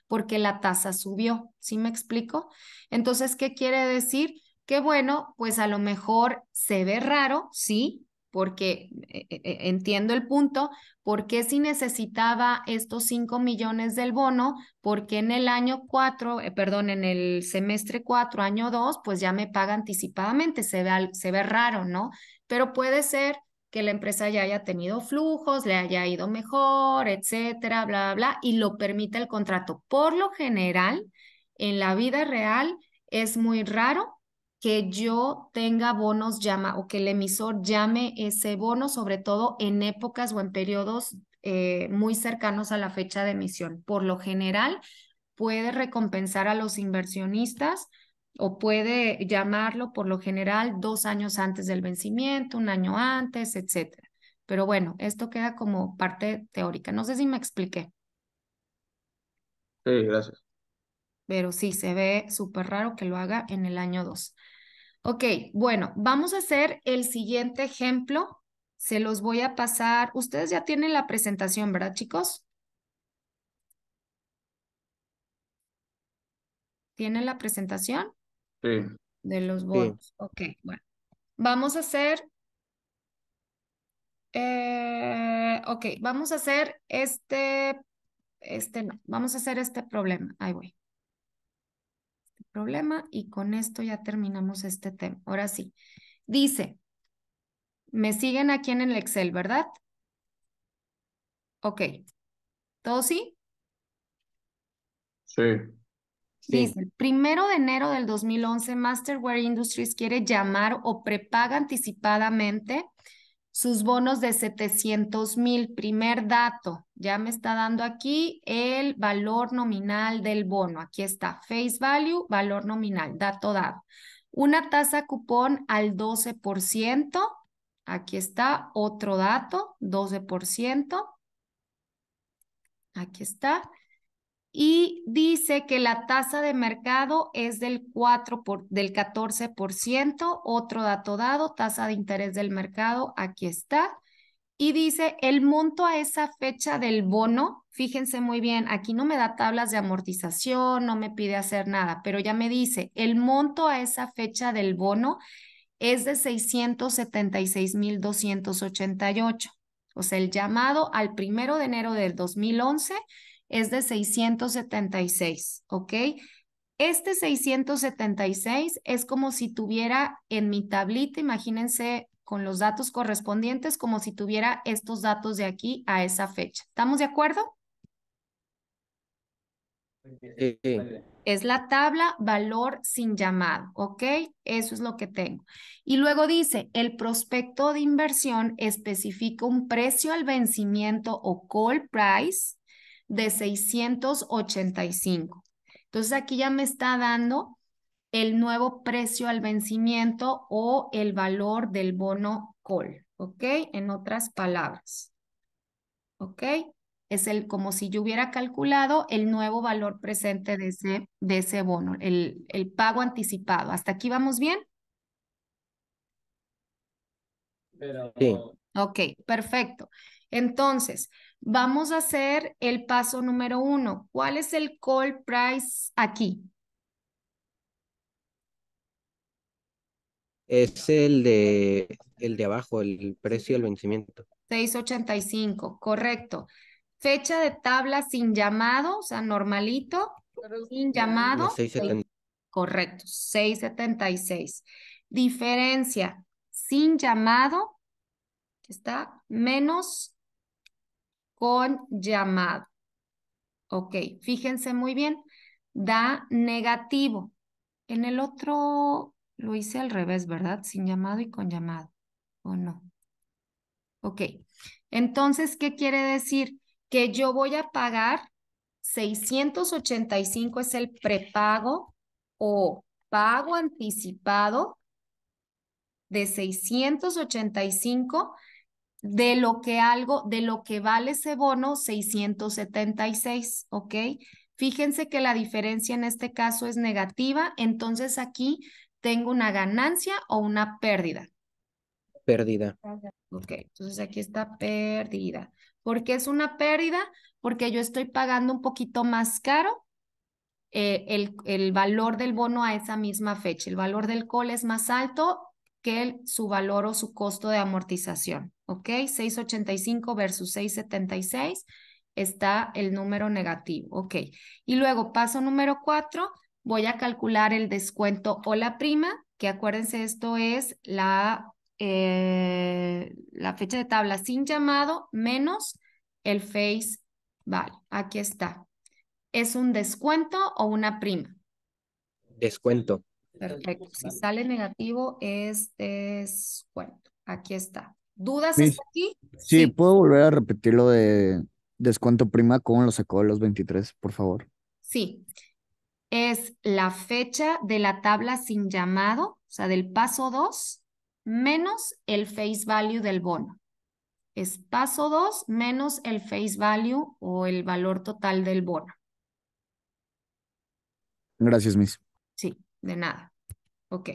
porque la tasa subió. ¿Sí me explico? Entonces, ¿qué quiere decir? que bueno, pues a lo mejor se ve raro, sí, porque eh, eh, eh, entiendo el punto, ¿por qué si necesitaba estos 5 millones del bono? Porque en el año 4, perdón, en el semestre 4, año 2, pues ya me paga anticipadamente, se ve, se ve raro, ¿no? Pero puede ser que la empresa ya haya tenido flujos, le haya ido mejor, etcétera, bla, bla, bla, y lo permita el contrato. Por lo general, en la vida real es muy raro que yo tenga bonos llama o que el emisor llame ese bono, sobre todo en épocas o en periodos eh, muy cercanos a la fecha de emisión. Por lo general, puede recompensar a los inversionistas o puede llamarlo por lo general dos años antes del vencimiento, un año antes, etcétera. Pero bueno, esto queda como parte teórica. No sé si me expliqué. Sí, gracias. Pero sí, se ve súper raro que lo haga en el año 2. Ok, bueno, vamos a hacer el siguiente ejemplo. Se los voy a pasar. Ustedes ya tienen la presentación, ¿verdad, chicos? ¿Tienen la presentación? Sí. De los votos. Ok, bueno. Vamos a hacer... Eh, ok, vamos a hacer este... Este no. Vamos a hacer este problema. Ahí voy problema y con esto ya terminamos este tema. Ahora sí, dice, me siguen aquí en el Excel, ¿verdad? Ok, ¿todo sí? Sí. Dice, el primero de enero del 2011, Masterware Industries quiere llamar o prepaga anticipadamente sus bonos de 700 mil. Primer dato, ya me está dando aquí el valor nominal del bono. Aquí está, face value, valor nominal, dato dado. Una tasa cupón al 12%. Aquí está otro dato, 12%. Aquí está y dice que la tasa de mercado es del 4 del 14%, otro dato dado, tasa de interés del mercado, aquí está. Y dice el monto a esa fecha del bono, fíjense muy bien, aquí no me da tablas de amortización, no me pide hacer nada, pero ya me dice el monto a esa fecha del bono es de 676.288. O sea, el llamado al primero de enero del 2011 es de 676, ¿ok? Este 676 es como si tuviera en mi tablita, imagínense con los datos correspondientes, como si tuviera estos datos de aquí a esa fecha. ¿Estamos de acuerdo? Es la tabla valor sin llamado, ¿ok? Eso es lo que tengo. Y luego dice, el prospecto de inversión especifica un precio al vencimiento o call price de 685. Entonces aquí ya me está dando el nuevo precio al vencimiento o el valor del bono call, ¿ok? En otras palabras, ¿ok? Es el, como si yo hubiera calculado el nuevo valor presente de ese, de ese bono, el, el pago anticipado. ¿Hasta aquí vamos bien? Sí. Ok, perfecto. Entonces, Vamos a hacer el paso número uno. ¿Cuál es el call price aquí? Es el de, el de abajo, el precio del vencimiento. 6.85, correcto. Fecha de tabla sin llamado, o sea, normalito, sin llamado. 676. Correcto, 6.76. Diferencia sin llamado, está menos con llamado. Ok, fíjense muy bien, da negativo. En el otro lo hice al revés, ¿verdad? Sin llamado y con llamado, ¿o no? Ok, entonces, ¿qué quiere decir? Que yo voy a pagar 685 es el prepago o pago anticipado de 685 de lo que algo, de lo que vale ese bono, 676, ¿ok? Fíjense que la diferencia en este caso es negativa, entonces aquí tengo una ganancia o una pérdida. Pérdida. Ok, entonces aquí está pérdida. ¿Por qué es una pérdida? Porque yo estoy pagando un poquito más caro eh, el, el valor del bono a esa misma fecha. El valor del col es más alto que su valor o su costo de amortización. ¿Ok? 685 versus 676 está el número negativo. ¿Ok? Y luego, paso número 4, voy a calcular el descuento o la prima, que acuérdense, esto es la, eh, la fecha de tabla sin llamado menos el face Vale, aquí está. ¿Es un descuento o una prima? Descuento. Perfecto. Si sale negativo, este es bueno, Aquí está. ¿Dudas aquí? Sí, puedo volver a repetir lo de descuento prima, ¿cómo lo sacó de los 23, por favor? Sí. Es la fecha de la tabla sin llamado, o sea, del paso 2, menos el face value del bono. Es paso 2 menos el face value o el valor total del bono. Gracias, Miss. Sí, de nada. Ok,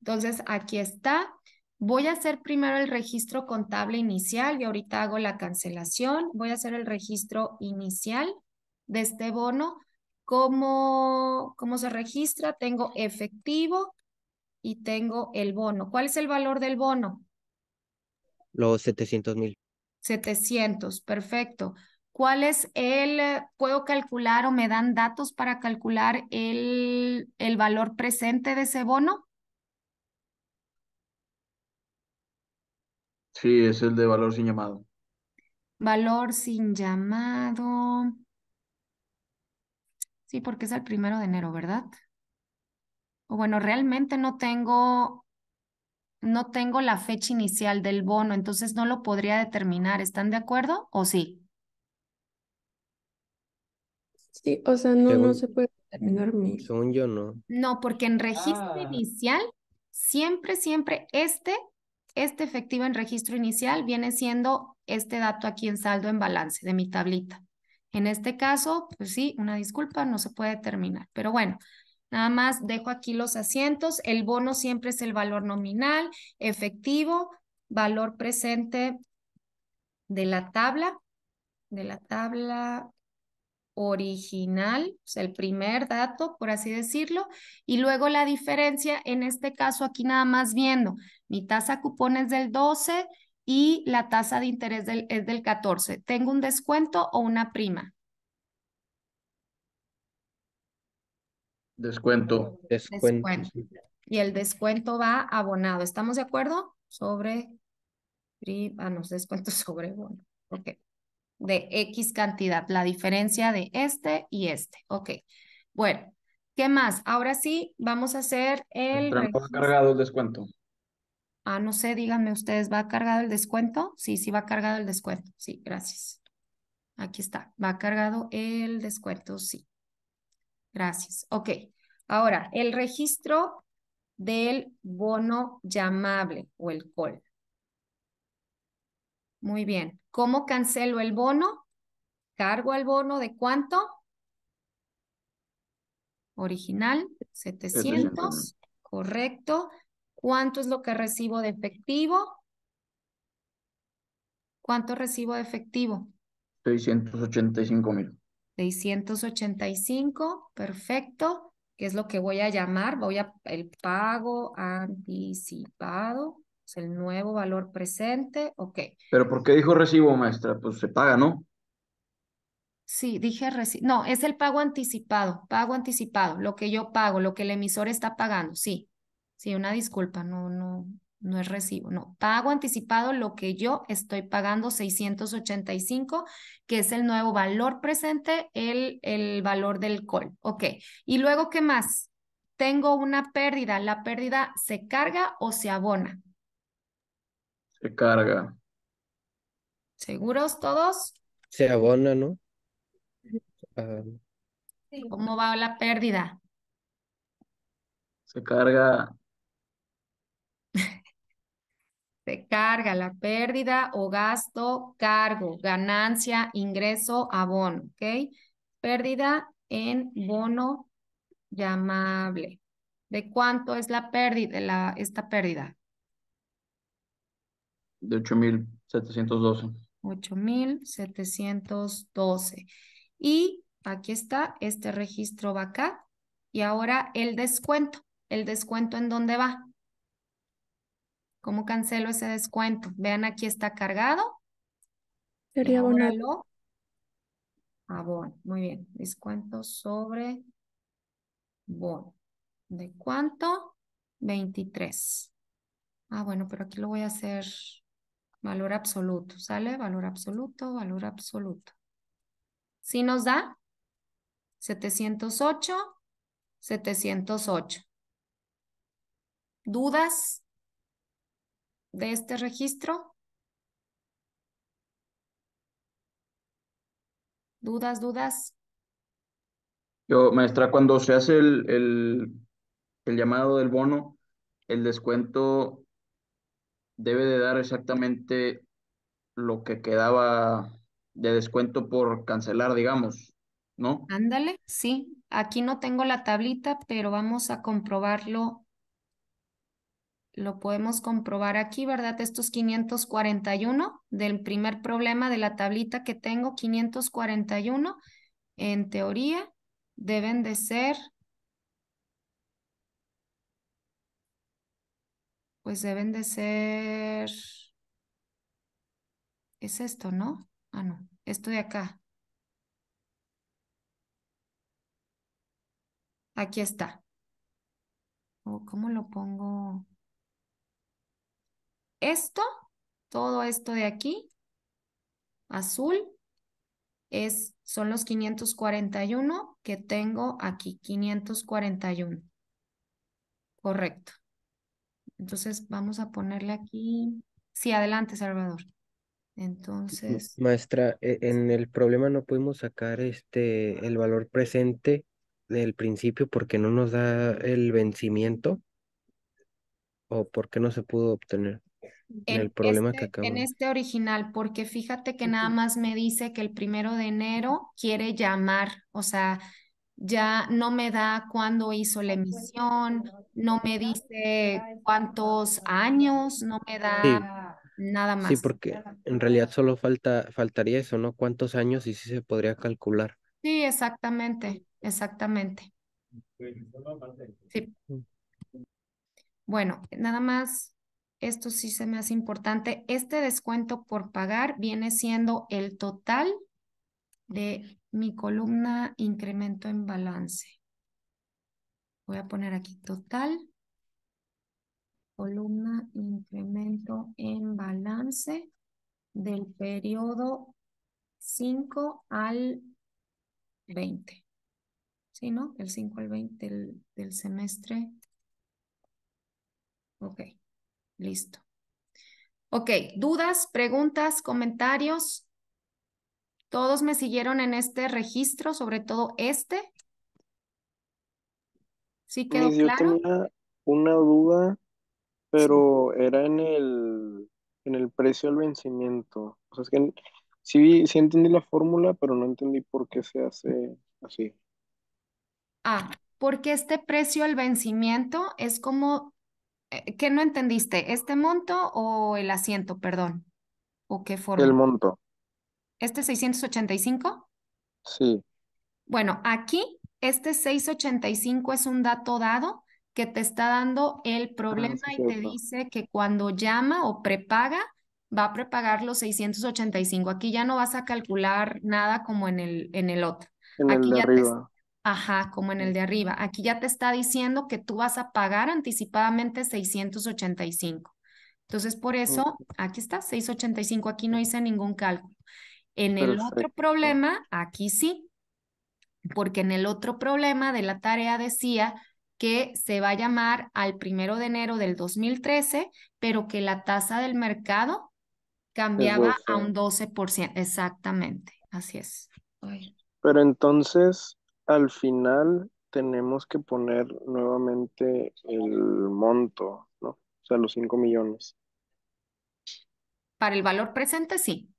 entonces aquí está. Voy a hacer primero el registro contable inicial y ahorita hago la cancelación. Voy a hacer el registro inicial de este bono. ¿Cómo, cómo se registra? Tengo efectivo y tengo el bono. ¿Cuál es el valor del bono? Los 700 mil. 700, perfecto. ¿Cuál es el, eh, puedo calcular o me dan datos para calcular el, el valor presente de ese bono? Sí, es el de valor sin llamado. Valor sin llamado. Sí, porque es el primero de enero, ¿verdad? O bueno, realmente no tengo, no tengo la fecha inicial del bono, entonces no lo podría determinar. ¿Están de acuerdo o sí? Sí, o sea, no, no se puede determinar mi. yo, no. No, porque en registro ah. inicial, siempre, siempre, este, este efectivo en registro inicial viene siendo este dato aquí en saldo en balance de mi tablita. En este caso, pues sí, una disculpa, no se puede determinar. Pero bueno, Nada más dejo aquí los asientos. El bono siempre es el valor nominal, efectivo, valor presente de la tabla, de la tabla original, es el primer dato, por así decirlo, y luego la diferencia, en este caso aquí nada más viendo, mi tasa cupón es del 12 y la tasa de interés del, es del 14. ¿Tengo un descuento o una prima? Descuento. descuento. Y el descuento va abonado. ¿Estamos de acuerdo? Sobre, ah, no, descuento sobre bono. Ok de X cantidad, la diferencia de este y este. Ok, bueno, ¿qué más? Ahora sí, vamos a hacer el... va cargado el descuento. Ah, no sé, díganme ustedes, ¿va cargado el descuento? Sí, sí va cargado el descuento. Sí, gracias. Aquí está, va cargado el descuento, sí. Gracias. Ok, ahora, el registro del bono llamable o el call. Muy bien. ¿Cómo cancelo el bono? ¿Cargo al bono de cuánto? Original, 700. Correcto. ¿Cuánto es lo que recibo de efectivo? ¿Cuánto recibo de efectivo? 685 mil. 685, perfecto. ¿Qué es lo que voy a llamar? Voy a el pago anticipado. Es el nuevo valor presente, ok. ¿Pero por qué dijo recibo, maestra? Pues se paga, ¿no? Sí, dije recibo. No, es el pago anticipado, pago anticipado, lo que yo pago, lo que el emisor está pagando, sí. Sí, una disculpa, no, no, no es recibo, no. Pago anticipado, lo que yo estoy pagando, 685, que es el nuevo valor presente, el, el valor del call. Ok. Y luego, ¿qué más? Tengo una pérdida. ¿La pérdida se carga o se abona? Se carga. ¿Seguros todos? Se abona, ¿no? Ah. ¿Cómo va la pérdida? Se carga. Se carga la pérdida o gasto, cargo, ganancia, ingreso, abono, ¿ok? Pérdida en bono llamable. ¿De cuánto es la pérdida, la, esta pérdida? de 8.712. 8.712. Y aquí está, este registro va acá. Y ahora el descuento. ¿El descuento en dónde va? ¿Cómo cancelo ese descuento? Vean, aquí está cargado. Sería abonado. Ah, Muy bien. Descuento sobre bon. ¿De cuánto? 23. Ah, bueno, pero aquí lo voy a hacer Valor absoluto, ¿sale? Valor absoluto, valor absoluto. si nos da? 708, 708. ¿Dudas de este registro? ¿Dudas, dudas? Yo, maestra, cuando se hace el, el, el llamado del bono, el descuento debe de dar exactamente lo que quedaba de descuento por cancelar, digamos, ¿no? Ándale, sí. Aquí no tengo la tablita, pero vamos a comprobarlo. Lo podemos comprobar aquí, ¿verdad? Estos 541 del primer problema de la tablita que tengo, 541, en teoría, deben de ser pues deben de ser... Es esto, ¿no? Ah, no, esto de acá. Aquí está. Oh, ¿Cómo lo pongo? Esto, todo esto de aquí, azul, es, son los 541 que tengo aquí, 541. Correcto. Entonces vamos a ponerle aquí. Sí, adelante, Salvador. Entonces. Maestra, e, en el problema no pudimos sacar este el valor presente del principio porque no nos da el vencimiento o porque no se pudo obtener. En el problema que este, acabamos. En este original, porque fíjate que nada más me dice que el primero de enero quiere llamar, o sea, ya no me da cuándo hizo la emisión, no me dice cuántos años, no me da nada más. Sí, porque en realidad solo falta, faltaría eso, ¿no? ¿Cuántos años y si sí se podría calcular? Sí, exactamente, exactamente. Sí. Mm. Bueno, nada más, esto sí se me hace importante. Este descuento por pagar viene siendo el total de mi columna incremento en balance. Voy a poner aquí total, columna incremento en balance del periodo 5 al 20. ¿Sí, no? El 5 al 20 del, del semestre. Ok, listo. Ok, dudas, preguntas, comentarios. Todos me siguieron en este registro, sobre todo este. ¿Sí quedó Yo claro? Tenía una duda, pero era en el, en el precio al vencimiento. O sea, es que sí, sí entendí la fórmula, pero no entendí por qué se hace así. Ah, porque este precio al vencimiento es como, eh, ¿qué no entendiste? ¿Este monto o el asiento, perdón? ¿O qué forma? El monto. ¿Este 685? Sí. Bueno, aquí este 685 es un dato dado que te está dando el ah, problema y te dice que cuando llama o prepaga, va a prepagar los 685. Aquí ya no vas a calcular nada como en el, en el otro. Aquí ya ajá, como en el de arriba. Aquí ya te está diciendo que tú vas a pagar anticipadamente 685. Entonces, por eso, aquí está, 685, aquí no hice ningún cálculo. En el otro problema, aquí sí, porque en el otro problema de la tarea decía que se va a llamar al primero de enero del 2013, pero que la tasa del mercado cambiaba a un 12%. Exactamente, así es. Pero entonces, al final, tenemos que poner nuevamente el monto, ¿no? O sea, los 5 millones. Para el valor presente, sí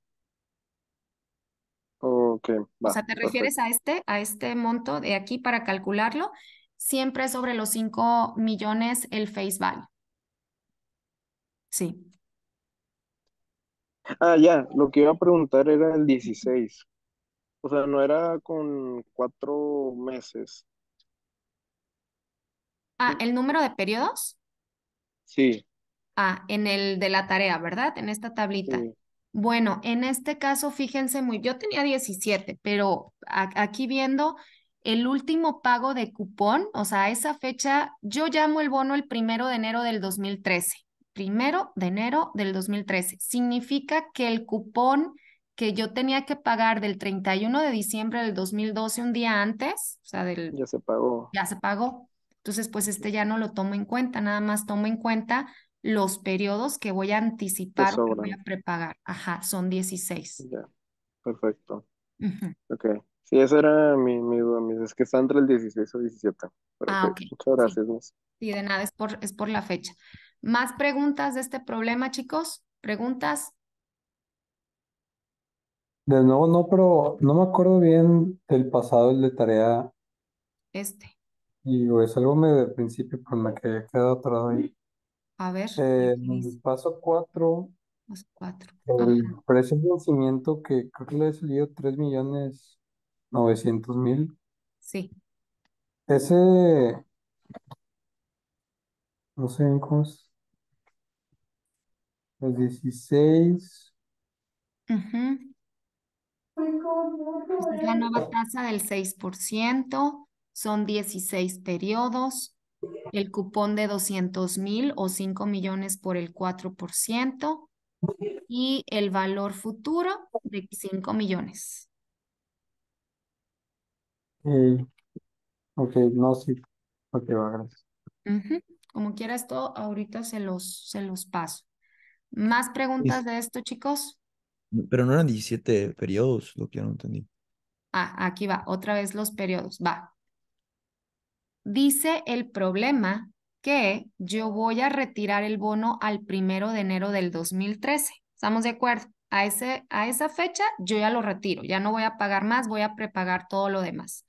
o sea, te refieres a este, a este monto de aquí para calcularlo, siempre sobre los 5 millones el face value. Sí. Ah, ya, lo que iba a preguntar era el 16. O sea, no era con cuatro meses. Ah, ¿el número de periodos? Sí. Ah, en el de la tarea, ¿verdad? En esta tablita. Bueno, en este caso, fíjense muy, yo tenía 17, pero aquí viendo el último pago de cupón, o sea, esa fecha, yo llamo el bono el primero de enero del 2013. Primero de enero del 2013. Significa que el cupón que yo tenía que pagar del 31 de diciembre del 2012, un día antes, o sea, del... Ya se pagó. Ya se pagó. Entonces, pues este ya no lo tomo en cuenta, nada más tomo en cuenta los periodos que voy a anticipar que voy a prepagar. Ajá, son 16. Ya, perfecto. Ok, sí, esa era mi, duda, es que está entre el 16 o 17. Ah, ok. Muchas gracias, sí. de nada, es por, es por la fecha. ¿Más preguntas de este problema, chicos? ¿Preguntas? De nuevo, no, pero no me acuerdo bien del pasado, el de tarea. Este. Y es algo medio de principio, pero me quedé quedado atrás ahí. A ver, Eh, el paso 4, los cuatro. el Ajá. precio de vencimiento que creo que le ha salido 3 Sí. Ese, no sé bien cómo es, los 16, Es la nueva tasa del 6%, son 16 periodos, el cupón de 200 mil o 5 millones por el 4% y el valor futuro de 5 millones. Mm. ok, no, sí. Ok, va, gracias. Como quiera esto, ahorita se los, se los paso. ¿Más preguntas de esto, chicos? Pero no eran 17 periodos, lo que yo no entendí. Ah, aquí va, otra vez los periodos. Va, dice el problema que yo voy a retirar el bono al primero de enero del 2013. ¿Estamos de acuerdo? A, ese, a esa fecha yo ya lo retiro, ya no voy a pagar más, voy a prepagar todo lo demás.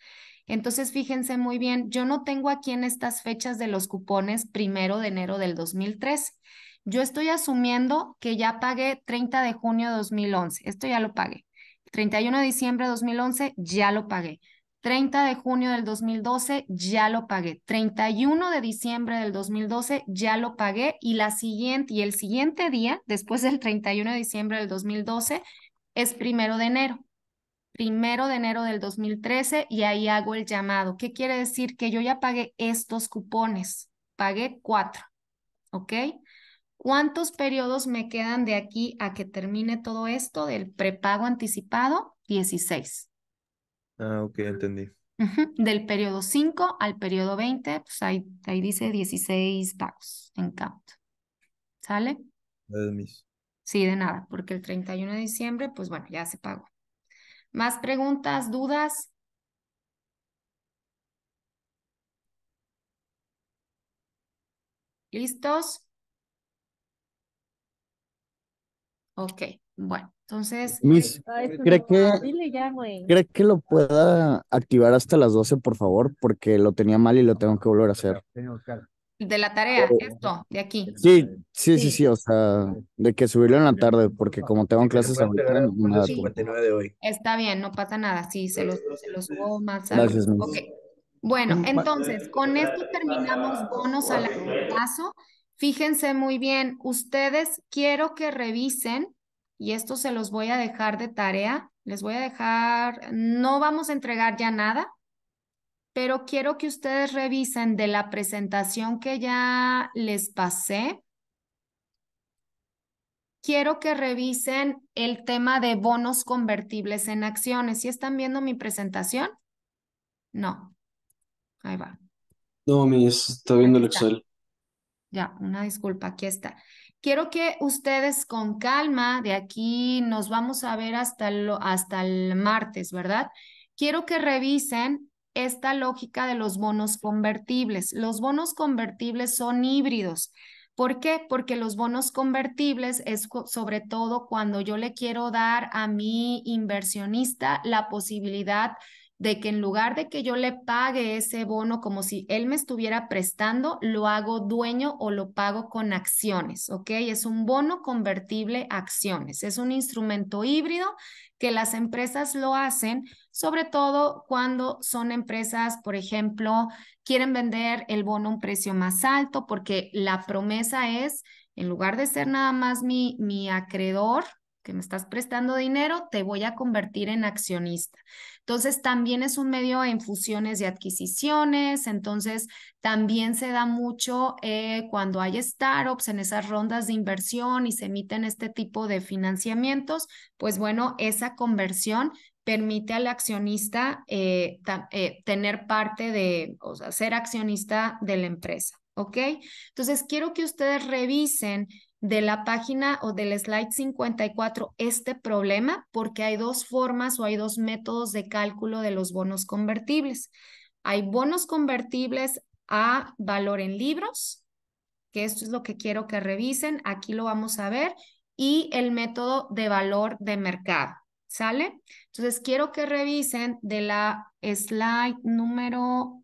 Entonces, fíjense muy bien, yo no tengo aquí en estas fechas de los cupones primero de enero del 2013. Yo estoy asumiendo que ya pagué 30 de junio de 2011, esto ya lo pagué. 31 de diciembre de 2011 ya lo pagué. 30 de junio del 2012 ya lo pagué, 31 de diciembre del 2012 ya lo pagué y la siguiente y el siguiente día después del 31 de diciembre del 2012 es primero de enero. Primero de enero del 2013 y ahí hago el llamado. ¿Qué quiere decir? Que yo ya pagué estos cupones. Pagué cuatro. ¿Ok? ¿Cuántos periodos me quedan de aquí a que termine todo esto del prepago anticipado? 16. Ah, ok, entendí. Del periodo 5 al periodo 20, pues ahí, ahí dice 16 pagos en count. ¿Sale? Sí, de nada, porque el 31 de diciembre, pues bueno, ya se pagó. ¿Más preguntas, dudas? ¿Listos? Ok, bueno. Entonces, ah, ¿cree, que, ¿cree que lo pueda activar hasta las 12, por favor? Porque lo tenía mal y lo tengo que volver a hacer. De la tarea, oh. esto, de aquí. Sí, sí, sí, sí, o sea, de que subirlo en la tarde, porque como tengo clases ahorita, de hoy. Está bien, no pasa nada, sí, se los, se los subo más tarde. Bueno, entonces, con esto terminamos bonos al plazo. Fíjense muy bien, ustedes quiero que revisen y esto se los voy a dejar de tarea, les voy a dejar, no vamos a entregar ya nada, pero quiero que ustedes revisen de la presentación que ya les pasé. Quiero que revisen el tema de bonos convertibles en acciones. ¿Sí están viendo mi presentación? No. Ahí va. No, mi, está viendo el Excel. Ya, una disculpa, aquí está. Quiero que ustedes con calma, de aquí nos vamos a ver hasta, lo, hasta el martes, ¿verdad? Quiero que revisen esta lógica de los bonos convertibles. Los bonos convertibles son híbridos. ¿Por qué? Porque los bonos convertibles es sobre todo cuando yo le quiero dar a mi inversionista la posibilidad de que en lugar de que yo le pague ese bono como si él me estuviera prestando, lo hago dueño o lo pago con acciones, ¿ok? Es un bono convertible acciones, es un instrumento híbrido que las empresas lo hacen, sobre todo cuando son empresas, por ejemplo, quieren vender el bono a un precio más alto porque la promesa es, en lugar de ser nada más mi, mi acreedor, que me estás prestando dinero, te voy a convertir en accionista. Entonces, también es un medio en fusiones y adquisiciones, entonces también se da mucho eh, cuando hay startups en esas rondas de inversión y se emiten este tipo de financiamientos, pues bueno, esa conversión permite al accionista eh, eh, tener parte de, o sea, ser accionista de la empresa. ¿Ok? Entonces, quiero que ustedes revisen de la página o del slide 54 este problema porque hay dos formas o hay dos métodos de cálculo de los bonos convertibles. Hay bonos convertibles a valor en libros, que esto es lo que quiero que revisen, aquí lo vamos a ver, y el método de valor de mercado, ¿sale? Entonces quiero que revisen de la slide número,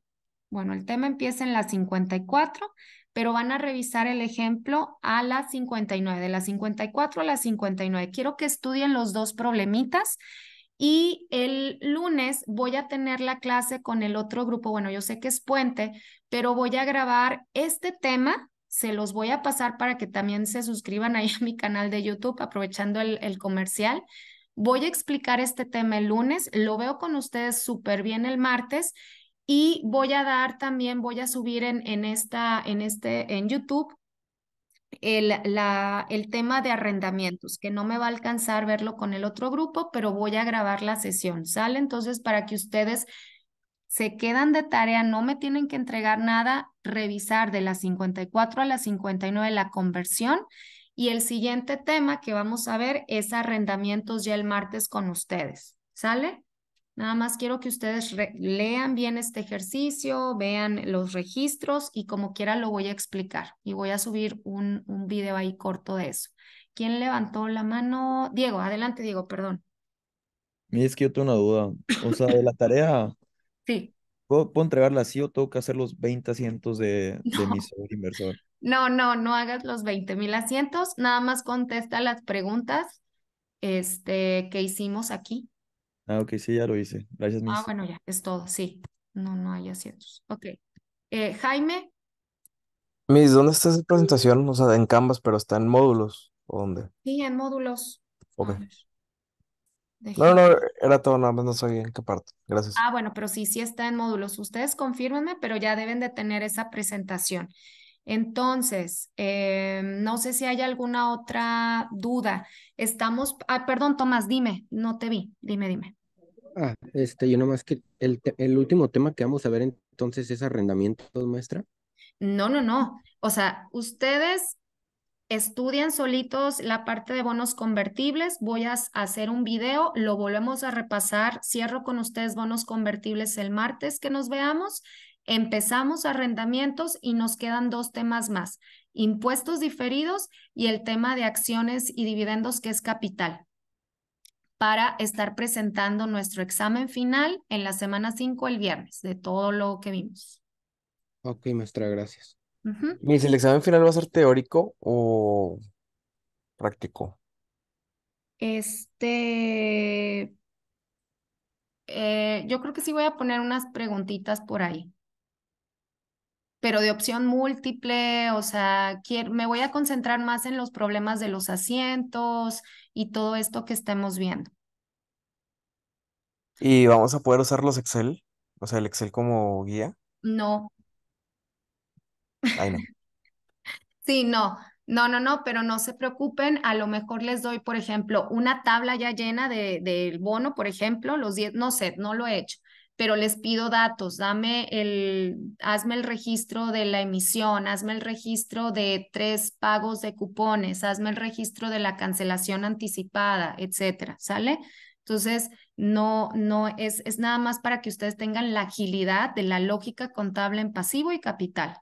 bueno, el tema empieza en la 54, pero van a revisar el ejemplo a las 59, de las 54 a las 59. Quiero que estudien los dos problemitas y el lunes voy a tener la clase con el otro grupo. Bueno, yo sé que es puente, pero voy a grabar este tema. Se los voy a pasar para que también se suscriban ahí a mi canal de YouTube, aprovechando el, comercial. Voy a explicar este tema el lunes, lo veo con ustedes súper bien el martes y voy a dar también, voy a subir en, en, esta, en, este, en YouTube el, la, el tema de arrendamientos, que no me va a alcanzar verlo con el otro grupo, pero voy a grabar la sesión, ¿sale? Entonces, para que ustedes se quedan de tarea, no me tienen que entregar nada, revisar de las 54 a las 59 la conversión. Y el siguiente tema que vamos a ver es arrendamientos ya el martes con ustedes, ¿sale? Nada más quiero que ustedes lean bien este ejercicio, vean los registros y como quiera lo voy a explicar. Y voy a subir un, un video ahí corto de eso. ¿Quién levantó la mano? Diego, adelante Diego, perdón. mira es que yo tengo una duda. O sea, de la tarea... sí. ¿puedo, entregarla así o tengo que hacer los 20 asientos de, mi inversor? No, no, no hagas los 20 mil asientos. Nada más contesta las preguntas este, que hicimos aquí Ah, ok, sí, ya lo hice. Gracias, ah, Miss. Ah, bueno, ya, es todo, sí. No, no hay asientos. Ok. Eh, Jaime. Miss, ¿dónde está esa presentación? O sea, en Canvas, pero está en módulos. ¿O dónde? Sí, en módulos. Ok. No, no, era todo, nada más no sabía en qué parte. Gracias. Ah, bueno, pero sí, sí está en módulos. Ustedes confírmenme, pero ya deben de tener esa presentación. Entonces, eh, no sé si hay alguna otra duda. Estamos, ah, perdón, Tomás, dime, no te vi, dime, dime. Ah, este, yo nomás que el, el último tema que vamos a ver entonces es arrendamiento, maestra. No, no, no. O sea, ustedes estudian solitos la parte de bonos convertibles, voy a hacer un video, lo volvemos a repasar, cierro con ustedes bonos convertibles el martes que nos veamos, empezamos arrendamientos y nos quedan dos temas más impuestos diferidos y el tema de acciones y dividendos, que es capital, para estar presentando nuestro examen final en la semana 5 el viernes, de todo lo que vimos. Ok, maestra, gracias. si el examen final va a ser teórico o práctico? Este, eh, yo creo que sí voy a poner unas preguntitas por ahí pero de opción múltiple, o sea, me voy a concentrar más en los problemas de los asientos y todo esto que estemos viendo. ¿Y vamos a poder usar los Excel? O sea, el Excel como guía. No. no. sí, no. No, no, no, pero no se preocupen. A lo mejor les doy, por ejemplo, una tabla ya llena de, del bono, por ejemplo, los 10, no sé, no lo he hecho pero les pido datos, dame el, hazme el registro de la emisión, hazme el registro de tres pagos de cupones, hazme el registro de la cancelación anticipada, etcétera, ¿sale? Entonces, no, no es, es nada más para que ustedes tengan la agilidad de la lógica contable en pasivo y capital.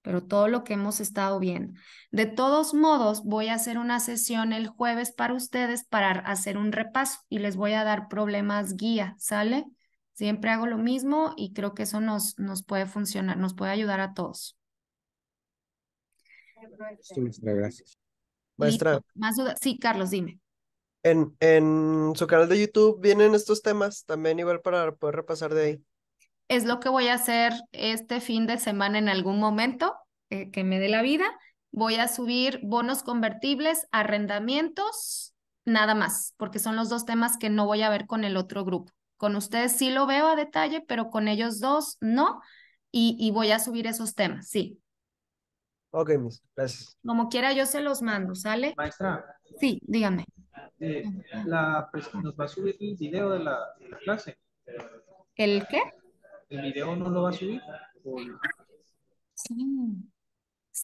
Pero todo lo que hemos estado viendo. De todos modos, voy a hacer una sesión el jueves para ustedes para hacer un repaso y les voy a dar problemas guía, ¿sale? Siempre hago lo mismo y creo que eso nos, nos puede funcionar, nos puede ayudar a todos. Sí, maestra, gracias. Más dudas? Sí, Carlos, dime. En, en su canal de YouTube vienen estos temas también igual para poder repasar de ahí. Es lo que voy a hacer este fin de semana en algún momento eh, que me dé la vida. Voy a subir bonos convertibles, arrendamientos, nada más, porque son los dos temas que no voy a ver con el otro grupo. Con ustedes sí lo veo a detalle, pero con ellos dos no. Y, voy a subir esos temas, sí. Ok, mis, gracias. Como quiera, yo se los mando, ¿sale? Maestra. Sí, dígame. Eh, la, ¿Nos va a subir el video de la, de la clase? ¿El qué? ¿El video no lo va a subir? Sí.